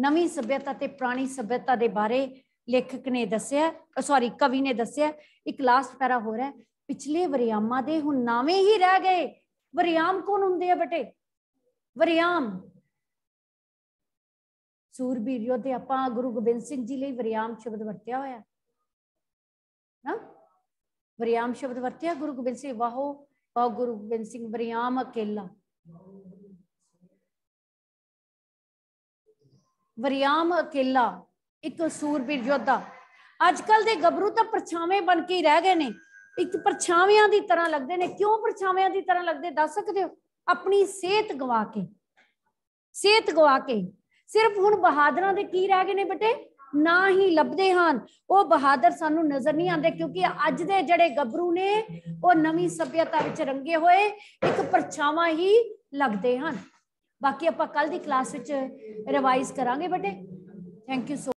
ਨਵੀਂ ਸਭਿਅਤਾ ਤੇ ਪੁਰਾਣੀ ਸਭਿਅਤਾ ਦੇ ਬਾਰੇ ਲੇਖਕ ਨੇ ਦੱਸਿਆ ਸੌਰੀ ਕਵੀ ਨੇ ਦੱਸਿਆ ਇੱਕ ਲਾਸਟ ਪੈਰਾ ਹੋ ਰਿਹਾ ਪਿਛਲੇ ਵਰਿਆਮਾਂ ਦੇ ਹੁਣ ਨਾਵੇਂ ਹੀ ਰਹਿ ਗਏ ਵਰਿਆਮ ਕੌਣ ਹੁੰਦੇ ਆ ਬਟੇ ਵਰਿਆਮ ਸੂਰਬੀਰ ਯੋਧੇ ਆਪਾਂ ਗੁਰੂ ਗੋਬਿੰਦ ਸਿੰਘ ਜੀ ਲਈ ਵਰਿਆਮ ਸ਼ਬਦ ਵਰਤਿਆ ਹੋਇਆ ਨਾ ਵਰਿਆਮ ਸ਼ਬਦ ਵਰਤਿਆ ਗੁਰੂ ਗੋਬਿੰਦ ਸਿੰਘ ਵਾਹੋ ਪਾ ਗੁਰੂ ਗੋਬਿੰਦ ਸਿੰਘ ਬਰੀਆਮ ਅਕੇਲਾ ਬਰੀਆਮ ਅਕੇਲਾ ਇੱਕ ਸੂਰਬੀਰ ਯੋਧਾ ਅੱਜ ਕੱਲ ਦੇ ਗੱਭਰੂ ਤਾਂ ਪਰਛਾਵੇਂ ਬਣ ਕੇ ਹੀ ਰਹਿ ਗਏ ਨੇ ਇੱਕ ਪਰਛਾਵਿਆਂ ਦੀ ਤਰ੍ਹਾਂ ਲੱਗਦੇ ਨੇ ਕਿਉਂ ਪਰਛਾਵਿਆਂ ਦੀ ਤਰ੍ਹਾਂ ਲੱਗਦੇ ਦੱਸ ਸਕਦੇ ਹੋ ਆਪਣੀ ਸਿਹਤ ਗਵਾ ਕੇ ਸਿਹਤ ਗਵਾ ਕੇ ਸਿਰਫ ਹੁਣ ਬਹਾਦਰਾਂ ਦੇ ਕੀ ਰਹਿ ਗਏ ਨੇ ਬੇਟੇ ਨਾ ਹੀ ਲੱਭਦੇ ਹਨ ਉਹ ਬਹਾਦਰ ਸਾਨੂੰ ਨਜ਼ਰ ਨਹੀਂ ਆਉਂਦੇ ਕਿਉਂਕਿ ਅੱਜ ਦੇ ਜਿਹੜੇ ਗੱਭਰੂ ਨੇ ਉਹ ਨਵੀਂ ਸਭਿਅਤਾ ਵਿੱਚ ਰੰਗੇ ਹੋਏ ਇੱਕ ਪਰਛਾਵਾਂ ਹੀ ਲੱਗਦੇ ਹਨ ਬਾਕੀ ਆਪਾਂ ਕੱਲ ਦੀ ਕਲਾਸ ਵਿੱਚ ਰਿਵਾਈਜ਼ ਕਰਾਂਗੇ ਬੇਟੇ ਥੈਂਕ ਯੂ